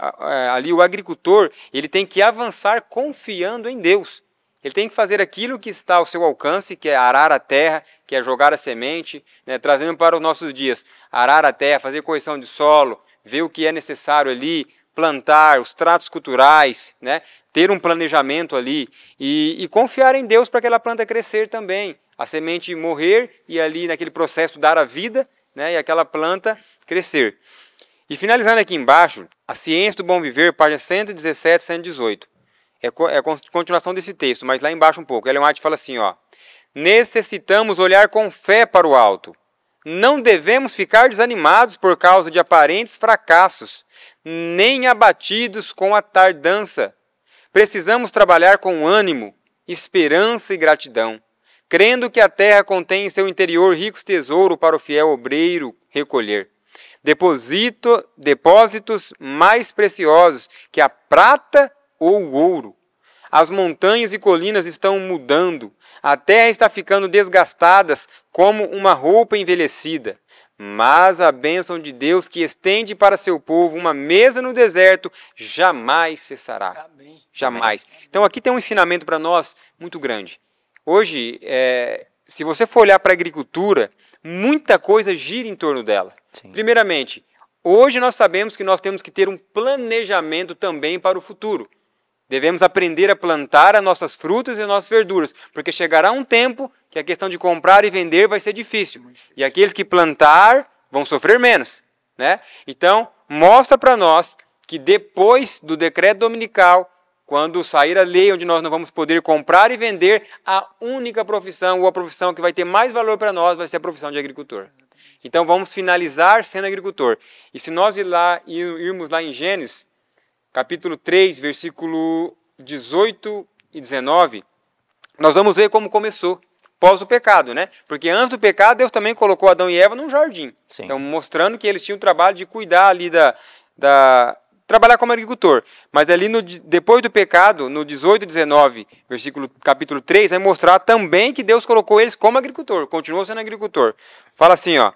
ali o agricultor ele tem que avançar confiando em Deus. Ele tem que fazer aquilo que está ao seu alcance, que é arar a terra, que é jogar a semente, né, trazendo para os nossos dias. Arar a terra, fazer correção de solo, ver o que é necessário ali, plantar, os tratos culturais, né, ter um planejamento ali e, e confiar em Deus para aquela planta crescer também. A semente morrer e ali naquele processo dar a vida né, e aquela planta crescer. E finalizando aqui embaixo, a ciência do bom viver, página 117 118. É, é continuação desse texto, mas lá embaixo um pouco. Ellen White fala assim, ó. Necessitamos olhar com fé para o alto. Não devemos ficar desanimados por causa de aparentes fracassos, nem abatidos com a tardança. Precisamos trabalhar com ânimo, esperança e gratidão, crendo que a terra contém em seu interior ricos tesouros para o fiel obreiro recolher. Deposito, depósitos mais preciosos que a prata ou ouro. As montanhas e colinas estão mudando, a terra está ficando desgastada como uma roupa envelhecida. Mas a bênção de Deus que estende para seu povo uma mesa no deserto jamais cessará. Amém. Jamais. Então aqui tem um ensinamento para nós muito grande. Hoje, é, se você for olhar para a agricultura, muita coisa gira em torno dela. Sim. Primeiramente, hoje nós sabemos que nós temos que ter um planejamento também para o futuro. Devemos aprender a plantar as nossas frutas e as nossas verduras, porque chegará um tempo que a questão de comprar e vender vai ser difícil. E aqueles que plantar vão sofrer menos, né? Então, mostra para nós que depois do decreto dominical, quando sair a lei onde nós não vamos poder comprar e vender, a única profissão ou a profissão que vai ter mais valor para nós vai ser a profissão de agricultor. Então, vamos finalizar sendo agricultor. E se nós ir lá, irmos lá em Gênesis capítulo 3, versículo 18 e 19, nós vamos ver como começou pós o pecado, né? Porque antes do pecado, Deus também colocou Adão e Eva num jardim. Sim. Então, mostrando que eles tinham o trabalho de cuidar ali da, da. trabalhar como agricultor. Mas ali no, depois do pecado, no 18 e 19, versículo capítulo 3, vai mostrar também que Deus colocou eles como agricultor, continuou sendo agricultor. Fala assim, ó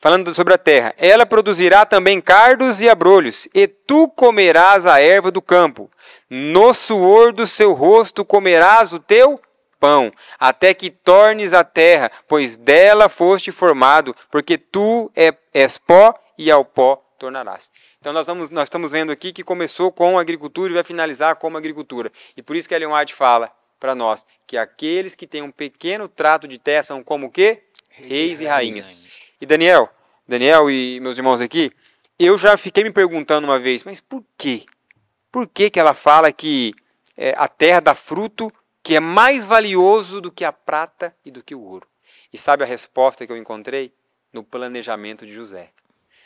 falando sobre a terra, ela produzirá também cardos e abrolhos, e tu comerás a erva do campo. No suor do seu rosto comerás o teu pão, até que tornes a terra, pois dela foste formado, porque tu é, és pó e ao pó tornarás. Então nós, vamos, nós estamos vendo aqui que começou com a agricultura e vai finalizar como agricultura. E por isso que Ellen White fala para nós que aqueles que têm um pequeno trato de terra são como o quê? Reis, Reis e rainhas. rainhas e Daniel, Daniel e meus irmãos aqui, eu já fiquei me perguntando uma vez, mas por quê? Por que, que ela fala que é, a terra dá fruto que é mais valioso do que a prata e do que o ouro? E sabe a resposta que eu encontrei? No planejamento de José.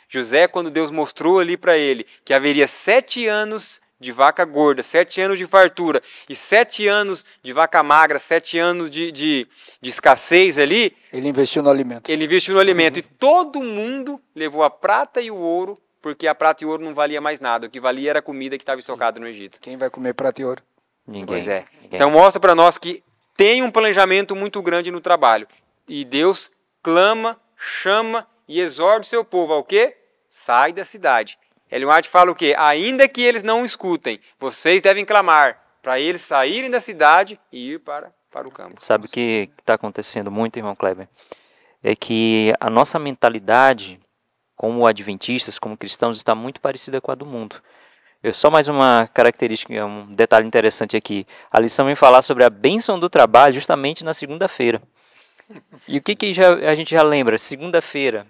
José, quando Deus mostrou ali para ele que haveria sete anos de vaca gorda, sete anos de fartura e sete anos de vaca magra, sete anos de, de, de escassez ali. Ele investiu no alimento. Ele investiu no alimento. Uhum. E todo mundo levou a prata e o ouro, porque a prata e o ouro não valia mais nada. O que valia era a comida que estava estocada no Egito. Quem vai comer prata e ouro? Ninguém. Pois é. Ninguém. Então mostra para nós que tem um planejamento muito grande no trabalho. E Deus clama, chama e exorta o seu povo ao quê? Sai da cidade Ellen White fala o quê? Ainda que eles não escutem, vocês devem clamar para eles saírem da cidade e ir para, para o campo. Sabe o que está acontecendo muito, irmão Kleber? É que a nossa mentalidade, como adventistas, como cristãos, está muito parecida com a do mundo. Eu, só mais uma característica, um detalhe interessante aqui. A lição vem falar sobre a bênção do trabalho justamente na segunda-feira. E o que, que já, a gente já lembra? Segunda-feira,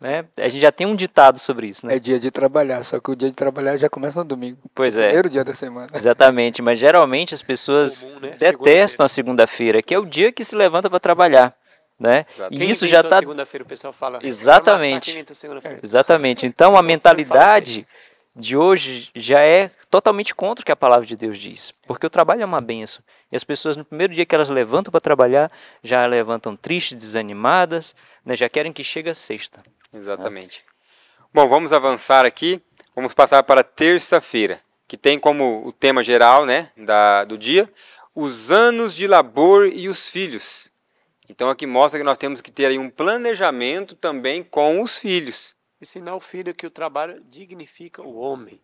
né? A gente já tem um ditado sobre isso, né? É dia de trabalhar, só que o dia de trabalhar já começa no domingo. Pois é. Primeiro dia da semana. Exatamente, mas geralmente as pessoas é comum, né? detestam segunda a segunda-feira, que é o dia que se levanta para trabalhar. Né? Exato. E Quem isso já está. Segunda-feira o pessoal fala. Exatamente. Exatamente. Então a mentalidade de hoje já é totalmente contra o que a palavra de Deus diz, porque o trabalho é uma benção. E as pessoas no primeiro dia que elas levantam para trabalhar já levantam tristes, desanimadas, né? já querem que chegue a sexta. Exatamente. É. Bom, vamos avançar aqui. Vamos passar para terça-feira, que tem como o tema geral né, da, do dia os anos de labor e os filhos. Então aqui mostra que nós temos que ter aí um planejamento também com os filhos. Ensinar o filho que o trabalho dignifica o homem.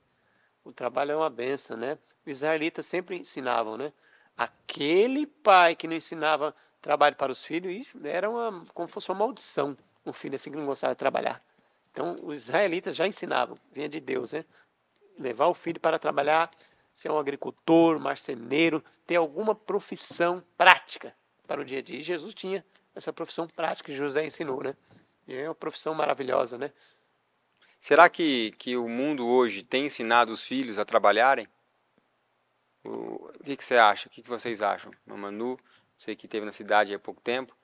O trabalho é uma benção, né? Os israelitas sempre ensinavam, né? Aquele pai que não ensinava trabalho para os filhos, era uma, como fosse uma maldição um filho é assim que não gostava de trabalhar. Então, os israelitas já ensinavam, vinha de Deus, né? Levar o filho para trabalhar, ser um agricultor, marceneiro, ter alguma profissão prática para o dia a dia. E Jesus tinha essa profissão prática que José ensinou, né? E é uma profissão maravilhosa, né? Será que, que o mundo hoje tem ensinado os filhos a trabalharem? O, o que, que você acha? O que, que vocês acham? Mamanu, sei que teve na cidade há pouco tempo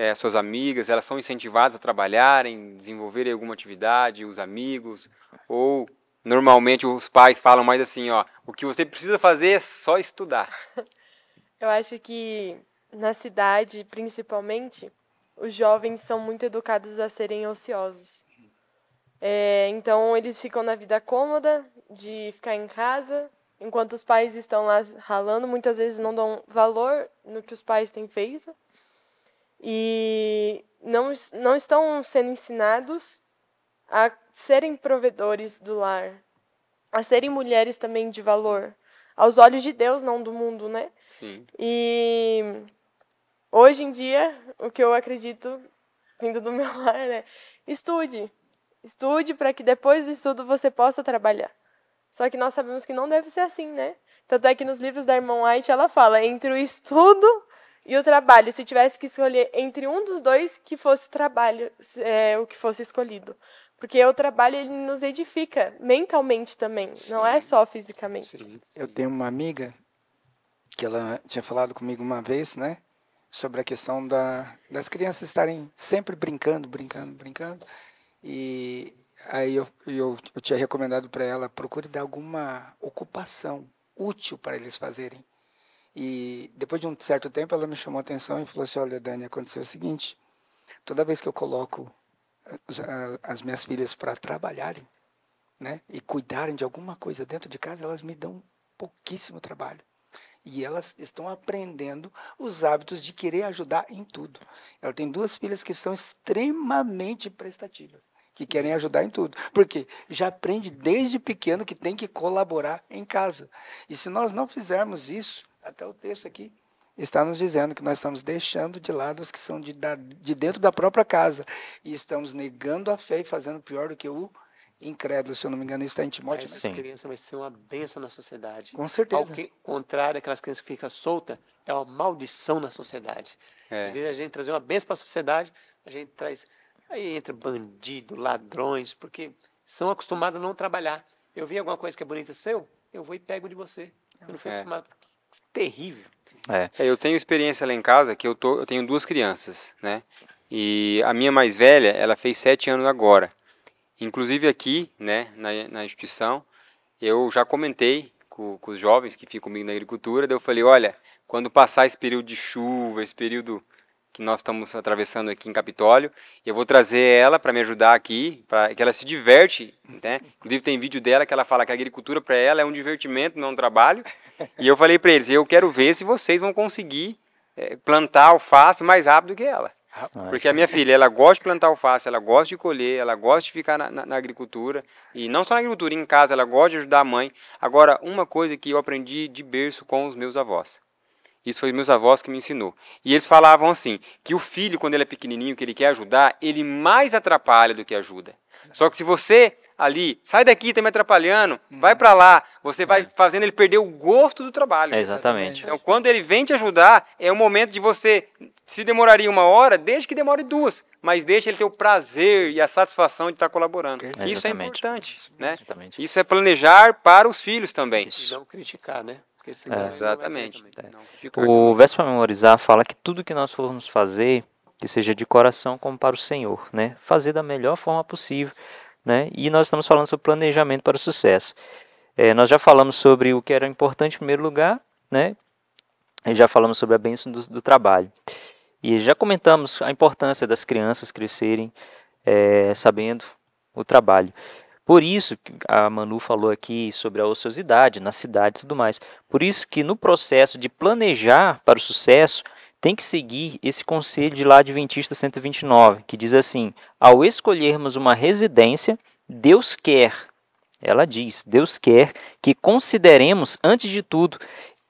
é, suas amigas, elas são incentivadas a trabalharem, desenvolverem alguma atividade, os amigos, ou normalmente os pais falam mais assim, ó, o que você precisa fazer é só estudar. Eu acho que na cidade, principalmente, os jovens são muito educados a serem ociosos. É, então eles ficam na vida cômoda de ficar em casa, enquanto os pais estão lá ralando, muitas vezes não dão valor no que os pais têm feito e não, não estão sendo ensinados a serem provedores do lar, a serem mulheres também de valor, aos olhos de Deus, não do mundo, né? Sim. E hoje em dia, o que eu acredito, vindo do meu lar, é estude. Estude para que depois do estudo você possa trabalhar. Só que nós sabemos que não deve ser assim, né? Tanto é que nos livros da irmã White ela fala entre o estudo e o trabalho, se tivesse que escolher entre um dos dois, que fosse o trabalho, é, o que fosse escolhido. Porque o trabalho ele nos edifica mentalmente também, Sim. não é só fisicamente. Sim. Eu tenho uma amiga que ela tinha falado comigo uma vez, né, sobre a questão da, das crianças estarem sempre brincando, brincando, brincando. E aí eu, eu, eu tinha recomendado para ela procure dar alguma ocupação útil para eles fazerem. E depois de um certo tempo, ela me chamou a atenção e falou assim: Olha, Dani, aconteceu o seguinte: toda vez que eu coloco as, eh, eh, as minhas filhas para trabalharem, né, e cuidarem de alguma coisa dentro de casa, elas me dão pouquíssimo trabalho. E elas estão aprendendo os hábitos de querer ajudar em tudo. Ela tem duas filhas que são extremamente prestativas, que querem ajudar em tudo. Porque já aprende desde pequeno que tem que colaborar em casa. E se nós não fizermos isso, até o texto aqui está nos dizendo que nós estamos deixando de lado os que são de, da, de dentro da própria casa e estamos negando a fé e fazendo pior do que o incrédulo, se eu não me engano, está em Timóteo. Né? Essa criança vai ser uma benção na sociedade. Com certeza. Ao que, contrário aquelas crianças que ficam soltas, é uma maldição na sociedade. É. Em a gente trazer uma benção para a sociedade, a gente traz... Aí entra bandido, ladrões, porque são acostumados a não trabalhar. Eu vi alguma coisa que é bonita seu, eu vou e pego de você. Eu não fui é. acostumado terrível. É. é. eu tenho experiência lá em casa que eu, tô, eu tenho duas crianças, né? E a minha mais velha, ela fez sete anos agora. Inclusive aqui, né, na, na instituição, eu já comentei com, com os jovens que ficam comigo na agricultura, daí eu falei, olha, quando passar esse período de chuva, esse período que nós estamos atravessando aqui em Capitólio. E eu vou trazer ela para me ajudar aqui, para que ela se diverte, né? Inclusive tem vídeo dela que ela fala que a agricultura para ela é um divertimento, não é um trabalho. E eu falei para eles, eu quero ver se vocês vão conseguir é, plantar alface mais rápido que ela. Porque a minha filha, ela gosta de plantar alface, ela gosta de colher, ela gosta de ficar na, na, na, agricultura. E não só na agricultura, em casa, ela gosta de ajudar a mãe. Agora, uma coisa que eu aprendi de berço com os meus avós. Isso foi meus avós que me ensinou. E eles falavam assim, que o filho, quando ele é pequenininho, que ele quer ajudar, ele mais atrapalha do que ajuda. Só que se você ali, sai daqui, tá me atrapalhando, hum. vai para lá, você vai é. fazendo ele perder o gosto do trabalho. É exatamente. Então, quando ele vem te ajudar, é o momento de você, se demoraria uma hora, desde que demore duas, mas deixa ele ter o prazer e a satisfação de estar tá colabororando. É. Isso é importante, né? Exatamente. Isso é planejar para os filhos também. E não criticar, né? É. Exatamente. É. O verso para memorizar fala que tudo que nós formos fazer, que seja de coração como para o Senhor, né? Fazer da melhor forma possível, né? E nós estamos falando sobre planejamento para o sucesso. É, nós já falamos sobre o que era importante em primeiro lugar, né? E já falamos sobre a bênção do, do trabalho. E já comentamos a importância das crianças crescerem é, sabendo o trabalho. Por isso a Manu falou aqui sobre a ociosidade na cidade e tudo mais. Por isso que no processo de planejar para o sucesso, tem que seguir esse conselho de lá Adventista 129, que diz assim: ao escolhermos uma residência, Deus quer, ela diz, Deus quer que consideremos, antes de tudo,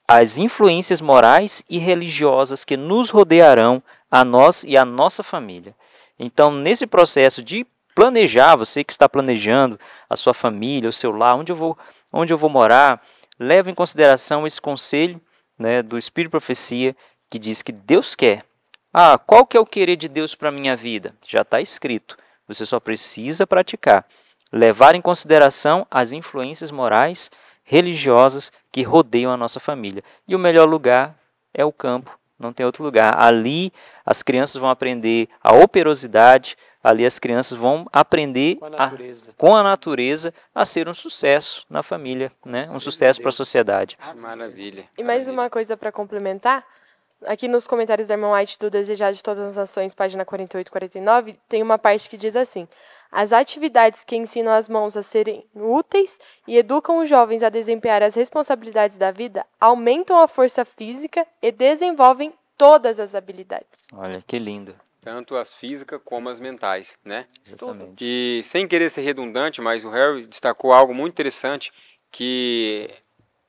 as influências morais e religiosas que nos rodearão a nós e a nossa família. Então, nesse processo de planejar, você que está planejando a sua família, o seu lar, onde eu vou, onde eu vou morar, leva em consideração esse conselho né, do Espírito Profecia que diz que Deus quer. Ah, qual que é o querer de Deus para a minha vida? Já está escrito. Você só precisa praticar. Levar em consideração as influências morais, religiosas que rodeiam a nossa família. E o melhor lugar é o campo, não tem outro lugar. Ali as crianças vão aprender a operosidade, Ali as crianças vão aprender com a natureza, a, com a natureza, a ser um sucesso na família, né? um sucesso para a sociedade. maravilha. E mais uma coisa para complementar. Aqui nos comentários da Irmão White do Desejar de Todas as Nações, página 48 e 49, tem uma parte que diz assim: As atividades que ensinam as mãos a serem úteis e educam os jovens a desempenhar as responsabilidades da vida aumentam a força física e desenvolvem todas as habilidades. Olha que lindo tanto as físicas como as mentais, né? Exatamente. E sem querer ser redundante, mas o Harry destacou algo muito interessante que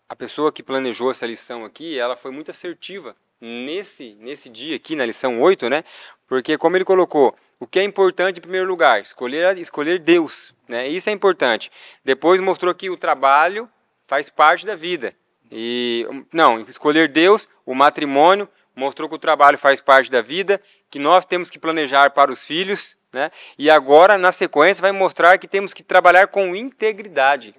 a pessoa que planejou essa lição aqui, ela foi muito assertiva nesse nesse dia aqui na lição 8, né? Porque como ele colocou, o que é importante em primeiro lugar, escolher escolher Deus, né? Isso é importante. Depois mostrou que o trabalho faz parte da vida. E não, escolher Deus, o matrimônio mostrou que o trabalho faz parte da vida, que nós temos que planejar para os filhos, né? E agora, na sequência, vai mostrar que temos que trabalhar com integridade,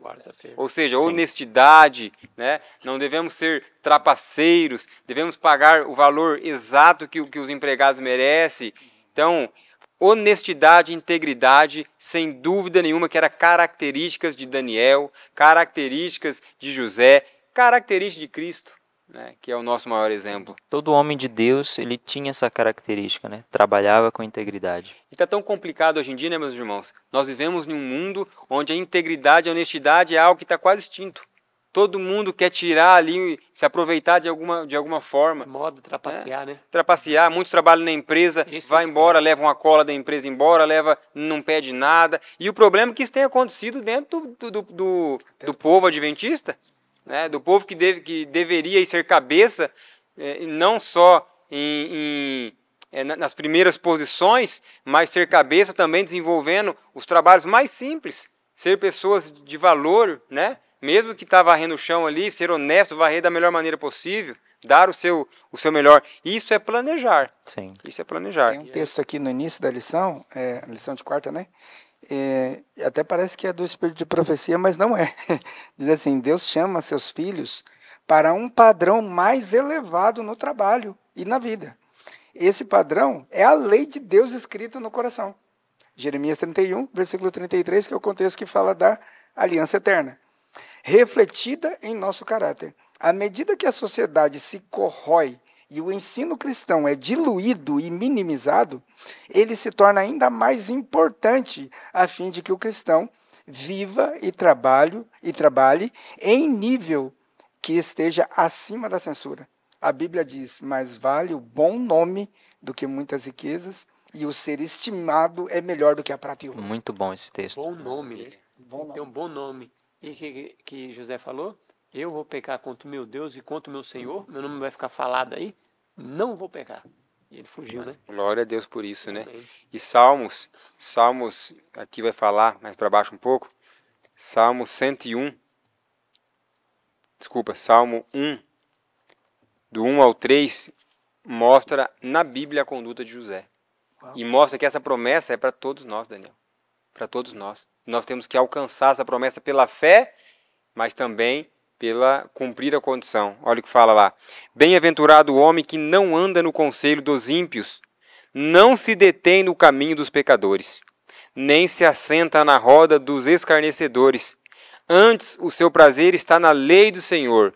ou seja, Sim. honestidade, né? Não devemos ser trapaceiros, devemos pagar o valor exato que, que os empregados merecem. Então, honestidade e integridade, sem dúvida nenhuma, que eram características de Daniel, características de José, características de Cristo né, que é o nosso maior exemplo. Todo homem de Deus, ele tinha essa característica, né? Trabalhava com integridade. E tá tão complicado hoje em dia, né, meus irmãos? Nós vivemos num mundo onde a integridade, a honestidade é algo que está quase extinto. Todo mundo quer tirar ali, se aproveitar de alguma, de alguma forma. Moda, trapacear, né? né? Trapacear, muitos trabalham na empresa, Esse vai embora, é. leva uma cola da empresa embora, leva, não pede nada. E o problema é que isso tem acontecido dentro do, do, do, do povo adventista né, do povo que, deve, que deveria ser cabeça, é, não só em, em é, nas primeiras posições, mas ser cabeça também desenvolvendo os trabalhos mais simples, ser pessoas de valor, né, mesmo que está varrendo o chão ali, ser honesto, varrer da melhor maneira possível, dar o seu, o seu melhor. Isso é planejar. Sim. Isso é planejar. Tem um texto aqui no início da lição, é, lição de quarta, né? É, até parece que é do espírito de profecia, mas não é. Diz assim: Deus chama seus filhos para um padrão mais elevado no trabalho e na vida. Esse padrão é a lei de Deus escrita no coração. Jeremias 31, versículo 33, que é o contexto que fala da aliança eterna, refletida em nosso caráter. À medida que a sociedade se corrói e o ensino cristão é diluído e minimizado, ele se torna ainda mais importante a fim de que o cristão viva e trabalhe e trabalhe em nível que esteja acima da censura. A Bíblia diz: "Mais vale o bom nome do que muitas riquezas, e o ser estimado é melhor do que a prata e ouro." Muito bom esse texto. Bom nome. Bom nome. Tem um bom nome. E que que José falou? Eu vou pecar contra o meu Deus e contra o meu Senhor, meu nome vai ficar falado aí, não vou pecar. E ele fugiu, né? Glória a Deus por isso, né? E Salmos, Salmos, aqui vai falar mais para baixo um pouco, Salmo 101, desculpa, Salmo 1, do 1 ao 3, mostra na Bíblia a conduta de José. Uau. E mostra que essa promessa é para todos nós, Daniel. Para todos nós. Nós temos que alcançar essa promessa pela fé, mas também pela cumprir a condição. Olha o que fala lá. Bem-aventurado o homem que não anda no conselho dos ímpios, não se detém no caminho dos pecadores, nem se assenta na roda dos escarnecedores. Antes, o seu prazer está na lei do Senhor,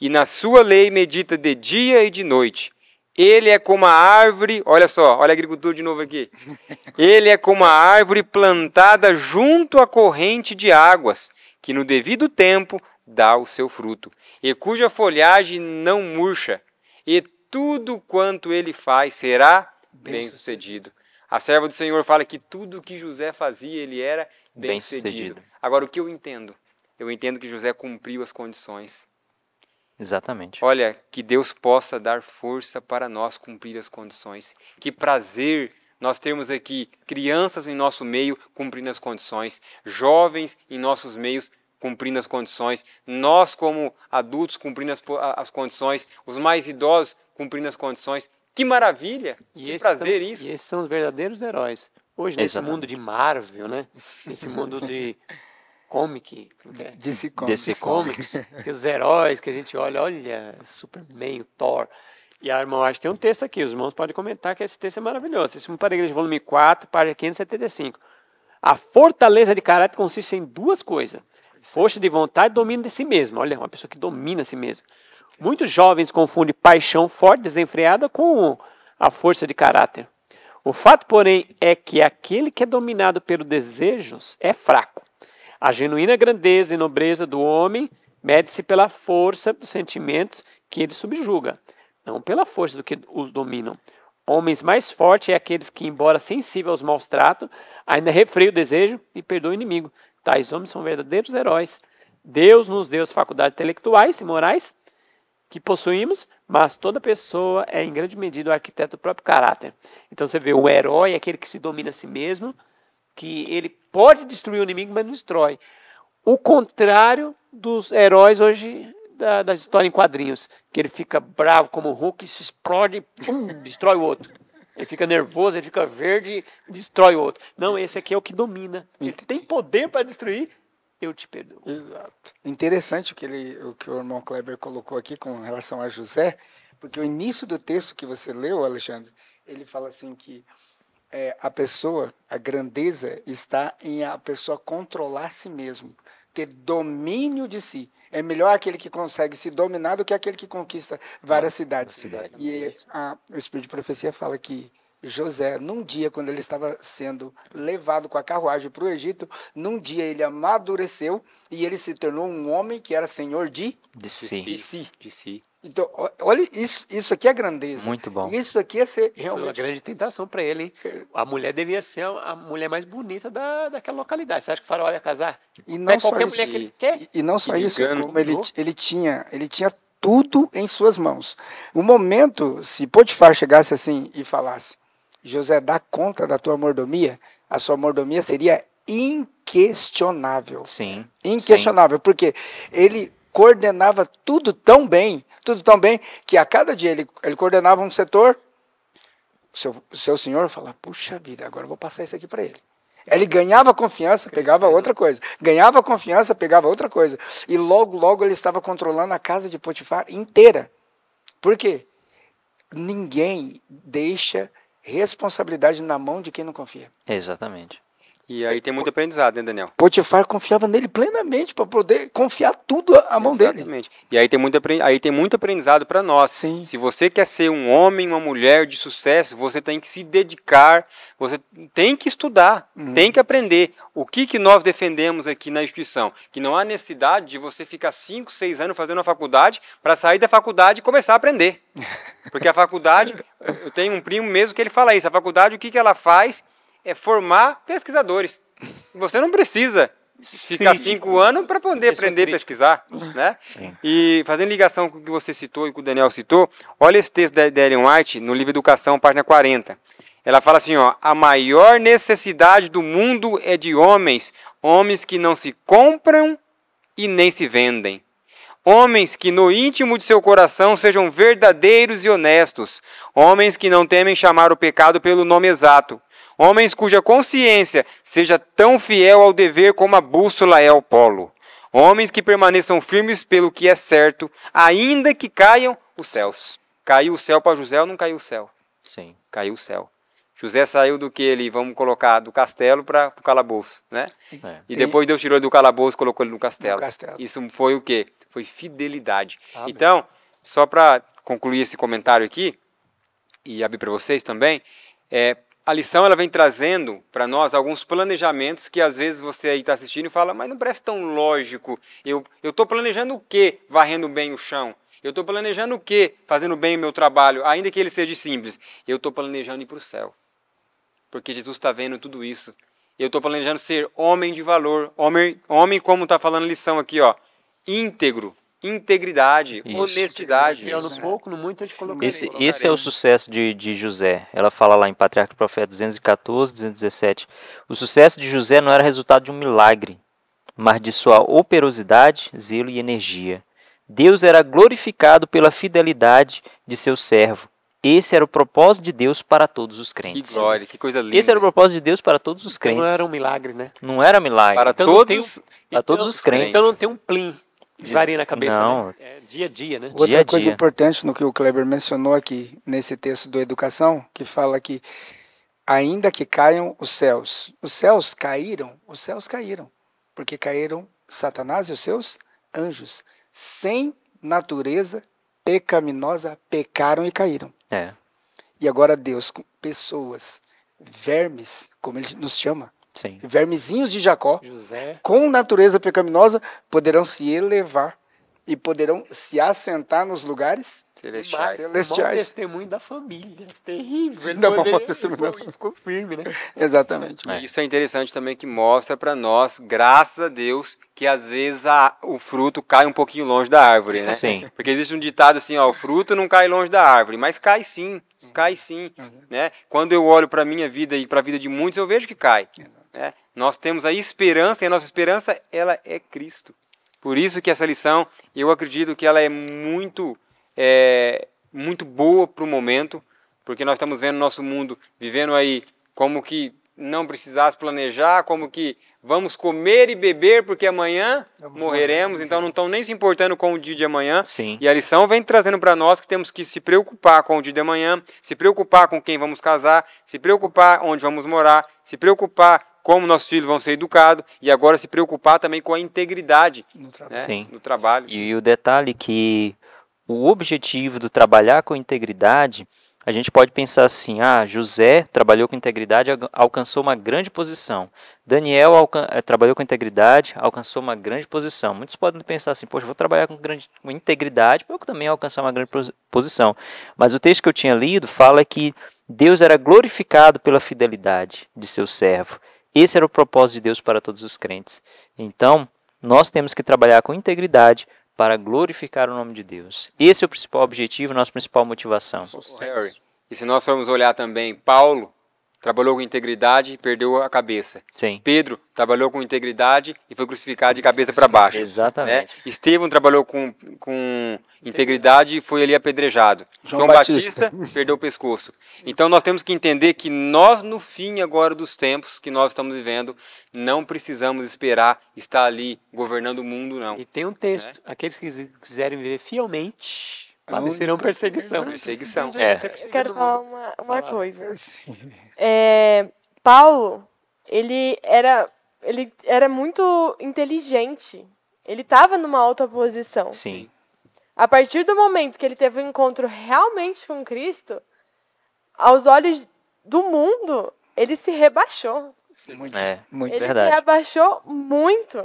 e na sua lei medita de dia e de noite. Ele é como a árvore, olha só, olha a agricultura de novo aqui. Ele é como a árvore plantada junto à corrente de águas, que no devido tempo dá o seu fruto, e cuja folhagem não murcha, e tudo quanto ele faz será bem-sucedido. A serva do Senhor fala que tudo que José fazia, ele era bem-sucedido. Agora, o que eu entendo? Eu entendo que José cumpriu as condições. Exatamente. Olha, que Deus possa dar força para nós cumprir as condições. Que prazer nós temos aqui crianças em nosso meio cumprindo as condições, jovens em nossos meios cumprindo as condições, nós, como adultos, cumprindo as, as condições, os mais idosos cumprindo as condições. Que maravilha! E que prazer são, isso! E esses são os verdadeiros heróis. Hoje, Exatamente. nesse mundo de Marvel, né? nesse mundo de comic, né? DC Comics. DC Comics, que os heróis que a gente olha, olha, Superman, Thor. E a irmã, acho que tem um texto aqui, os irmãos podem comentar que esse texto é maravilhoso. Esse para a igreja, volume 4, página 575. A fortaleza de caráter consiste em duas coisas: Força de vontade, domínio de si mesmo. Olha, uma pessoa que domina a si mesmo. Muitos jovens confundem paixão forte, desenfreada, com a força de caráter. O fato, porém, é que aquele que é dominado pelos desejos é fraco. A genuína grandeza e nobreza do homem mede-se pela força dos sentimentos que ele subjuga, não pela força do que os dominam. Homens mais fortes é aqueles que, embora sensíveis aos maus tratos, ainda refreia o desejo e perdoa o inimigo, Tais homens são verdadeiros heróis. Deus nos deu as faculdades intelectuais e morais que possuímos, mas toda pessoa é em grande medida o arquiteto do próprio caráter. Então você vê o herói, é aquele que se domina a si mesmo, que ele pode destruir o inimigo, mas não destrói. O contrário dos heróis hoje da, das histórias em quadrinhos, que ele fica bravo como o Hulk, se explode e destrói o outro. Ele fica nervoso, ele fica verde, destrói o outro. Não, esse aqui é o que domina. Ele tem poder para destruir, eu te perdoo. Exato. Interessante o que, ele, o que o irmão Kleber colocou aqui com relação a José, porque o início do texto que você leu, Alexandre, ele fala assim que é, a pessoa, a grandeza está em a pessoa controlar si mesmo, ter domínio de si. É melhor aquele que consegue se dominar do que aquele que conquista várias cidades. Cidade. E é a, o Espírito de Profecia fala que José, num dia, quando ele estava sendo levado com a carruagem para o Egito, num dia ele amadureceu e ele se tornou um homem que era senhor de, de, si. de, si. de si. Então, olha, isso, isso aqui é grandeza. Muito bom. Isso aqui é ser realmente. Foi uma grande tentação para ele, hein? É. A mulher devia ser a mulher mais bonita da, daquela localidade. Você acha que o faraó ia casar? E não é só isso. Que e, e não só e isso, como ele, ele, tinha, ele tinha tudo em suas mãos. O momento, se Potifar chegasse assim e falasse José dá conta da tua mordomia, a sua mordomia seria inquestionável. Sim. Inquestionável, sim. porque ele coordenava tudo tão bem, tudo tão bem, que a cada dia ele, ele coordenava um setor, o seu, seu senhor fala, puxa vida, agora eu vou passar isso aqui para ele. Ele ganhava confiança, pegava outra coisa. Ganhava confiança, pegava outra coisa. E logo, logo ele estava controlando a casa de Potifar inteira. Por quê? Ninguém deixa Responsabilidade na mão de quem não confia. Exatamente. E aí tem muito aprendizado, né, Daniel? Potifar confiava nele plenamente para poder confiar tudo à mão Exatamente. dele. Exatamente. E aí tem muito, aí tem muito aprendizado para nós. Sim. Se você quer ser um homem, uma mulher de sucesso, você tem que se dedicar, você tem que estudar, uhum. tem que aprender. O que, que nós defendemos aqui na instituição? Que não há necessidade de você ficar 5, 6 anos fazendo a faculdade para sair da faculdade e começar a aprender. Porque a faculdade, eu tenho um primo mesmo que ele fala isso, a faculdade o que, que ela faz? é formar pesquisadores. Você não precisa ficar cinco anos para poder é aprender a pesquisar, né? Sim. E fazendo ligação com o que você citou e com o Daniel citou, olha esse texto da, da Ellen White no livro Educação, página 40. Ela fala assim, ó, a maior necessidade do mundo é de homens, homens que não se compram e nem se vendem. Homens que no íntimo de seu coração sejam verdadeiros e honestos. Homens que não temem chamar o pecado pelo nome exato. Homens cuja consciência seja tão fiel ao dever como a bússola é ao polo. Homens que permaneçam firmes pelo que é certo, ainda que caiam os céus. Caiu o céu para José ou não caiu o céu? Sim. Caiu o céu. José saiu do que ele, vamos colocar, do castelo para o calabouço, né? É. E depois Deus tirou ele do calabouço e colocou ele no castelo. no castelo. Isso foi o quê? Foi fidelidade. então, só para concluir esse comentário aqui, e abrir para vocês também, é, a lição ela vem trazendo para nós alguns planejamentos que às vezes você aí está assistindo e fala, mas não parece tão lógico. Eu estou planejando o quê, varrendo bem o chão? Eu estou planejando o quê, fazendo bem o meu trabalho, ainda que ele seja simples? Eu estou planejando ir para o céu. Porque Jesus está vendo tudo isso. Eu estou planejando ser homem de valor, homem, homem como está falando a lição aqui, ó, íntegro, integridade, isso. honestidade. Isso. pouco, no muito, esse, esse é o sucesso de, de José. Ela fala lá em Patriarca e Profeta 214, 217. O sucesso de José não era resultado de um milagre, mas de sua operosidade, zelo e energia. Deus era glorificado pela fidelidade de seu servo. Esse era o propósito de Deus para todos os crentes. Que glória, que coisa linda. Esse era o propósito de Deus para todos os crentes. Então não era um milagre, né? Não era milagre. Para então todos, um, para então, todos os crentes. Então não tem um plim Varia na cabeça, né? Não. Né? É dia a dia, né? Outra dia coisa dia. importante no que o Kleber mencionou aqui, nesse texto do Educação, que fala que ainda que caiam os céus. Os céus caíram, os céus caíram, porque caíram Satanás e os seus anjos, sem natureza pecaminosa, pecaram e caíram. É. E agora Deus, pessoas, vermes, como ele nos chama, Sim. Vermezinhos de Jacó, José. com natureza pecaminosa, poderão se elevar e poderão se assentar nos lugares celestiais. celestiais. Bom testemunho da família, é terrível. Ele não, poderia, bom testemunho ficou, ficou firme, né? Exatamente. É. Isso é interessante também que mostra para nós, graças a Deus, que às vezes a, o fruto cai um pouquinho longe da árvore, né? Sim. Porque existe um ditado assim, ó, o fruto não cai longe da árvore, mas cai sim, cai sim, uhum. né? Quando eu olho para minha vida e para a vida de muitos, eu vejo que cai. Uhum. É, nós temos a esperança, e a nossa esperança ela é Cristo. Por isso que essa lição, eu acredito que ela é muito, é, muito boa para o momento, porque nós estamos vendo nosso mundo vivendo aí como que não precisasse planejar, como que vamos comer e beber porque amanhã morreremos, então não estão nem se importando com o dia de amanhã. Sim. E a lição vem trazendo para nós que temos que se preocupar com o dia de amanhã, se preocupar com quem vamos casar, se preocupar onde vamos morar, se preocupar como nossos filhos vão ser educados e agora se preocupar também com a integridade no, tra né? no trabalho. E, e o detalhe que o objetivo do trabalhar com integridade, a gente pode pensar assim: ah, José trabalhou com integridade, alcançou uma grande posição. Daniel eh, trabalhou com integridade, alcançou uma grande posição. Muitos podem pensar assim: poxa, vou trabalhar com, grande, com integridade para eu também alcançar uma grande posição. Mas o texto que eu tinha lido fala que Deus era glorificado pela fidelidade de seu servo. Esse era o propósito de Deus para todos os crentes. Então, nós temos que trabalhar com integridade para glorificar o nome de Deus. Esse é o principal objetivo, nossa principal motivação. E se nós formos olhar também Paulo, trabalhou com integridade e perdeu a cabeça. Sim. Pedro trabalhou com integridade e foi crucificado de cabeça para baixo. Né? Exatamente. Né? Estevão trabalhou com, com integridade e foi ali apedrejado. João, João Batista. Batista perdeu o pescoço. Então nós temos que entender que nós, no fim agora dos tempos que nós estamos vivendo, não precisamos esperar estar ali governando o mundo, não. E tem um texto: né? aqueles que quiserem viver fielmente Padeceram perseguição. Perseguição. É. Eu quero falar uma, uma coisa. É, Paulo, ele era, ele era muito inteligente. Ele estava numa alta posição. Sim. A partir do momento que ele teve um encontro realmente com Cristo, aos olhos do mundo, ele se rebaixou. Muito, é, muito ele verdade. se rebaixou muito.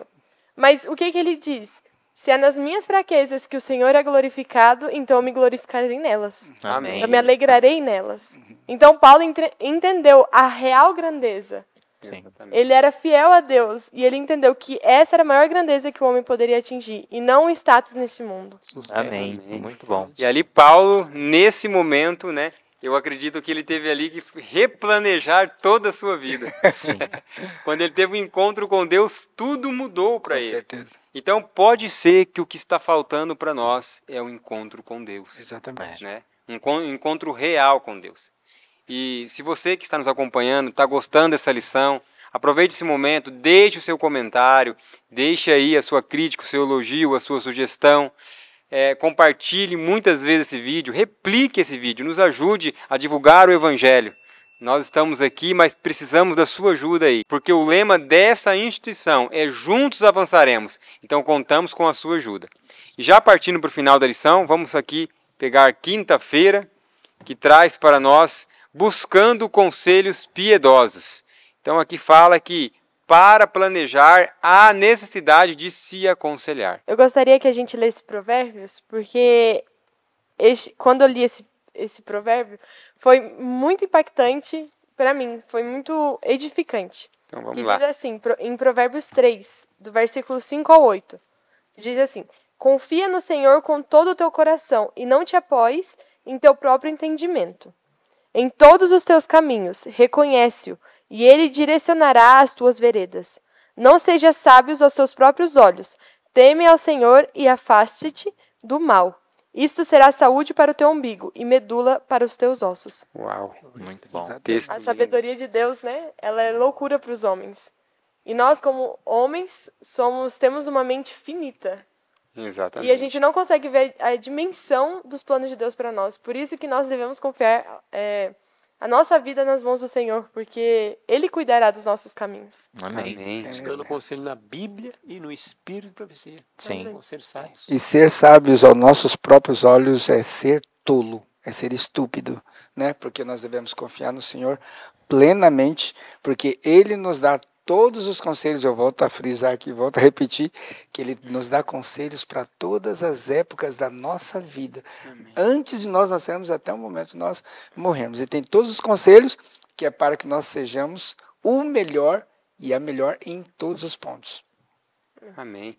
Mas o que, que ele diz? Se é nas minhas fraquezas que o Senhor é glorificado, então eu me glorificarei nelas. Amém. Eu me alegrarei nelas. Então Paulo entre, entendeu a real grandeza. Sim. Ele era fiel a Deus e ele entendeu que essa era a maior grandeza que o homem poderia atingir e não um status nesse mundo. Sucesso. Amém. Muito bom. E ali Paulo, nesse momento, né, eu acredito que ele teve ali que replanejar toda a sua vida. Sim. Quando ele teve um encontro com Deus, tudo mudou para ele. Certeza. Então pode ser que o que está faltando para nós é o um encontro com Deus. Exatamente. Né? Um encontro real com Deus. E se você que está nos acompanhando está gostando dessa lição, aproveite esse momento, deixe o seu comentário, deixe aí a sua crítica, o seu elogio, a sua sugestão. É, compartilhe muitas vezes esse vídeo, replique esse vídeo, nos ajude a divulgar o Evangelho. Nós estamos aqui, mas precisamos da sua ajuda aí, porque o lema dessa instituição é Juntos Avançaremos, então contamos com a sua ajuda. E já partindo para o final da lição, vamos aqui pegar quinta-feira, que traz para nós Buscando Conselhos Piedosos. Então aqui fala que para planejar a necessidade de se aconselhar. Eu gostaria que a gente lesse provérbios, porque quando eu li esse, esse provérbio, foi muito impactante para mim, foi muito edificante. Então vamos que lá. Diz assim, em Provérbios 3, do versículo 5 ao 8, diz assim: Confia no Senhor com todo o teu coração e não te apoies em teu próprio entendimento. Em todos os teus caminhos, reconhece-o e ele direcionará as tuas veredas. Não sejas sábios aos seus próprios olhos. Teme ao Senhor e afaste-te do mal. Isto será saúde para o teu umbigo e medula para os teus ossos. Uau, muito bom. Texto a sabedoria de Deus, né? Ela é loucura para os homens. E nós, como homens, somos temos uma mente finita. Exatamente. E a gente não consegue ver a dimensão dos planos de Deus para nós. Por isso que nós devemos confiar é, a nossa vida nas mãos do Senhor, porque Ele cuidará dos nossos caminhos. Amém. Amém. É Buscando conselho na Bíblia e no Espírito de profecia. Sim. E ser sábios aos nossos próprios olhos é ser tolo, é ser estúpido, né? Porque nós devemos confiar no Senhor plenamente, porque Ele nos dá todos os conselhos, eu volto a frisar aqui, volto a repetir, que ele nos dá conselhos para todas as épocas da nossa vida. Amém. Antes de nós nascermos, até o momento que nós morremos. E tem todos os conselhos que é para que nós sejamos o melhor e a melhor em todos os pontos. Amém.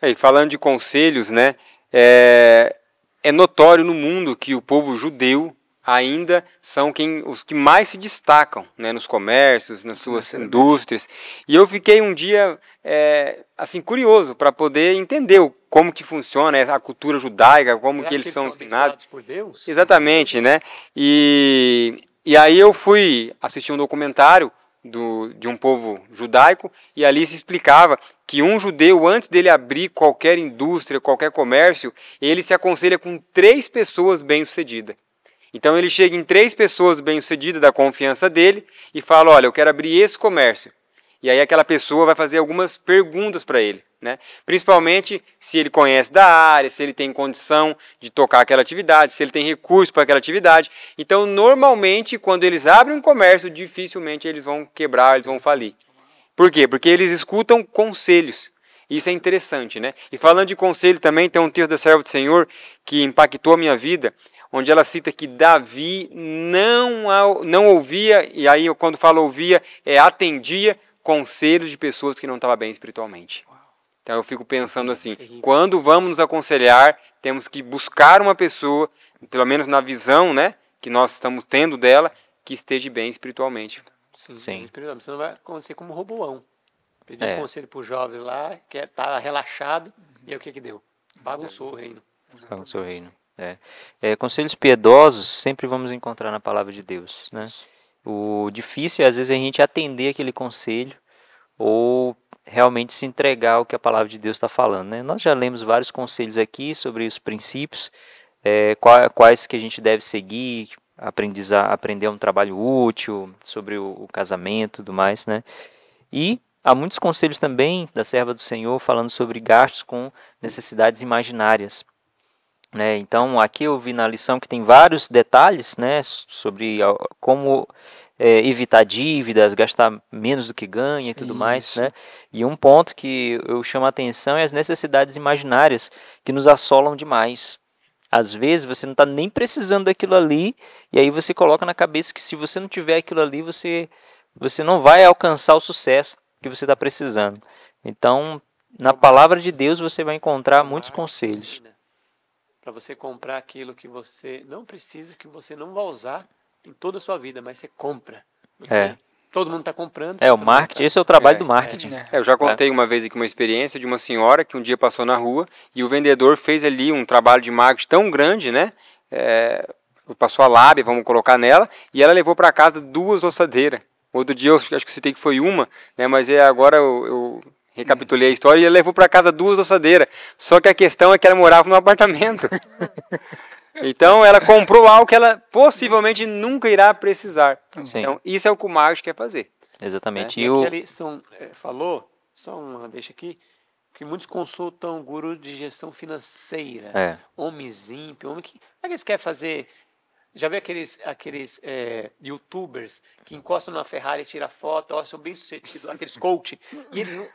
E falando de conselhos, né? É, é notório no mundo que o povo judeu ainda são quem, os que mais se destacam né, nos comércios, nas suas indústrias. E eu fiquei um dia é, assim curioso para poder entender o, como que funciona a cultura judaica, como Será que eles, que são, são ensinados por Deus. Exatamente, né? E, e aí eu fui assistir um documentário do, de um povo judaico e ali se explicava que um judeu, antes dele abrir qualquer indústria, qualquer comércio, ele se aconselha com três pessoas bem-sucedidas. Então ele chega em três pessoas bem-sucedidas da confiança dele e fala: "Olha, eu quero abrir esse comércio". E aí aquela pessoa vai fazer algumas perguntas para ele, né? Principalmente se ele conhece da área, se ele tem condição de tocar aquela atividade, se ele tem recurso para aquela atividade. Então, normalmente, quando eles abrem um comércio, dificilmente eles vão quebrar, eles vão falir. Por quê? Porque eles escutam conselhos. Isso é interessante, né? E falando de conselho também, tem um texto da Serva do Senhor que impactou a minha vida, onde ela cita que Davi não, não ouvia, e aí quando fala ouvia, é atendia conselhos de pessoas que não estavam bem espiritualmente. Então eu fico pensando assim, é quando vamos nos aconselhar, temos que buscar uma pessoa, pelo menos na visão né, que nós estamos tendo dela, que esteja bem espiritualmente. Sim, Sim. Você não vai acontecer como Roboão. Pediu é. um conselho para os jovens lá, que está é, relaxado, uhum. e aí o que que deu? Bagunçou o reino. Bagunçou o reino. É. É, conselhos piedosos sempre vamos encontrar na palavra de Deus, né? O difícil é, às vezes a gente atender aquele conselho ou realmente se entregar ao que a palavra de Deus está falando, né? Nós já lemos vários conselhos aqui sobre os princípios, é, quais que a gente deve seguir, aprender um trabalho útil, sobre o, o casamento, tudo mais, né? E Há muitos conselhos também da serva do Senhor falando sobre gastos com necessidades imaginárias. Né? Então, aqui eu vi na lição que tem vários detalhes né, sobre como é, evitar dívidas, gastar menos do que ganha e tudo Isso. mais, né? E um ponto que eu chamo a atenção é as necessidades imaginárias que nos assolam demais. Às vezes você não está nem precisando daquilo ali e aí você coloca na cabeça que se você não tiver aquilo ali você você não vai alcançar o sucesso que você está precisando. Então, na palavra de Deus você vai encontrar muitos conselhos. Né? para você comprar aquilo que você não precisa, que você não vai usar em toda a sua vida, mas você compra. É. Todo mundo está comprando. É, o tá marketing, tá... esse é o trabalho é, do marketing. É, é. eu já é. contei uma vez aqui uma experiência de uma senhora que um dia passou na rua e o vendedor fez ali um trabalho de marketing tão grande, né? É, passou a lábia, vamos colocar nela, e ela levou para casa duas roçadeiras. Outro dia, eu acho que citei que foi uma, né? Mas é agora eu, eu Recapitulei a história e ele levou para casa duas doçadeiras. Só que a questão é que ela morava num apartamento. então ela comprou algo que ela possivelmente nunca irá precisar. Sim. Então isso é o que o Marcos quer fazer. Exatamente. Né? E, e o que ele é, falou, só uma deixa aqui, que muitos consultam guru de gestão financeira. É. Homens ímpios, homem que. Como é que eles querem fazer já vê aqueles, aqueles é, youtubers que encostam numa Ferrari e tiram foto, ó, são bem sucedidos, aqueles coach. E eles,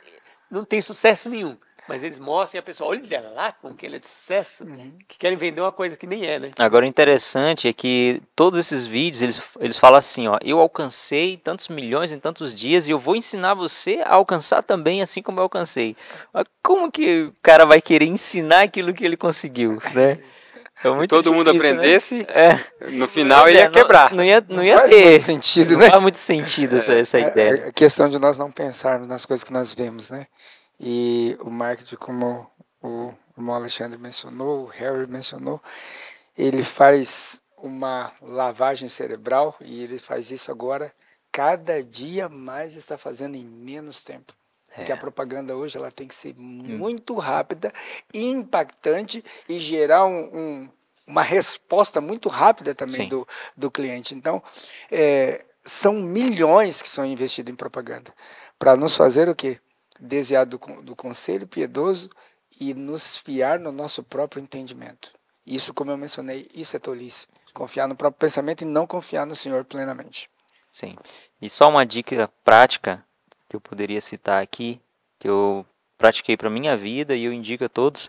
não tem sucesso nenhum. Mas eles mostram e a pessoa olha dela lá, com que ele é de sucesso, uhum. que querem vender uma coisa que nem é, né? Agora, o interessante é que todos esses vídeos, eles, eles falam assim, ó, eu alcancei tantos milhões em tantos dias e eu vou ensinar você a alcançar também, assim como eu alcancei. Mas como que o cara vai querer ensinar aquilo que ele conseguiu, né? É Se todo difícil, mundo né? aprendesse, né? no final é, ia não, quebrar. Não ia, não, não ia faz ter. Muito sentido, né? Não faz muito sentido essa, é, essa é, ideia. É a questão de nós não pensarmos nas coisas que nós vemos, né? E o marketing, como o irmão Alexandre mencionou, o Harry mencionou, ele faz uma lavagem cerebral e ele faz isso agora cada dia mais está fazendo em menos tempo. É. Porque a propaganda hoje ela tem que ser hum. muito hum. rápida, impactante e gerar um, um, uma resposta muito rápida também do, do cliente. Então, é, são milhões que são investidos em propaganda para nos fazer o quê? desviar do, do conselho piedoso e nos fiar no nosso próprio entendimento. Isso, como eu mencionei, isso é tolice. Confiar no próprio pensamento e não confiar no Senhor plenamente. Sim. E só uma dica prática que eu poderia citar aqui, que eu pratiquei para minha vida e eu indico a todos,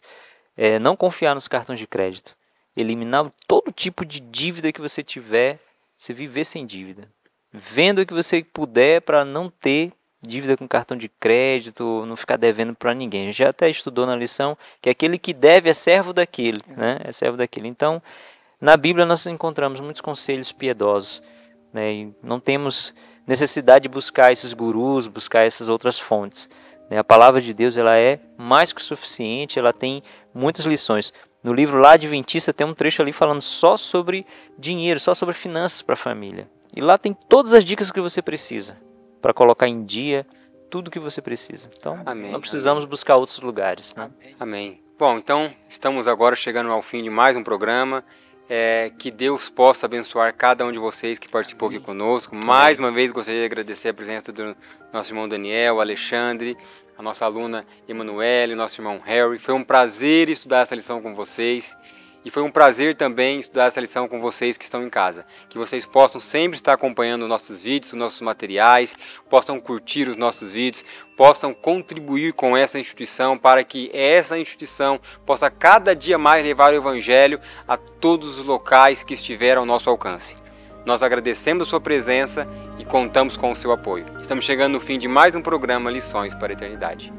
é não confiar nos cartões de crédito. Eliminar todo tipo de dívida que você tiver, se viver sem dívida. Vendo o que você puder para não ter dívida com cartão de crédito, não ficar devendo para ninguém. A gente já até estudou na lição que aquele que deve é servo daquele, é. né? É servo daquele. Então, na Bíblia nós encontramos muitos conselhos piedosos, né? E não temos necessidade de buscar esses gurus, buscar essas outras fontes. Né? A palavra de Deus ela é mais que suficiente, ela tem muitas lições. No livro lá Adventista tem um trecho ali falando só sobre dinheiro, só sobre finanças para a família. E lá tem todas as dicas que você precisa para colocar em dia tudo que você precisa. Então, amém, não precisamos amém. buscar outros lugares. Né? Amém. Bom, então estamos agora chegando ao fim de mais um programa. É, que Deus possa abençoar cada um de vocês que participou aqui conosco. Mais uma vez gostaria de agradecer a presença do nosso irmão Daniel, Alexandre, a nossa aluna Emanuele, nosso irmão Harry. Foi um prazer estudar essa lição com vocês. E foi um prazer também estudar essa lição com vocês que estão em casa. Que vocês possam sempre estar acompanhando nossos vídeos, nossos materiais, possam curtir os nossos vídeos, possam contribuir com essa instituição para que essa instituição possa cada dia mais levar o Evangelho a todos os locais que estiver ao nosso alcance. Nós agradecemos sua presença e contamos com o seu apoio. Estamos chegando no fim de mais um programa Lições para a Eternidade.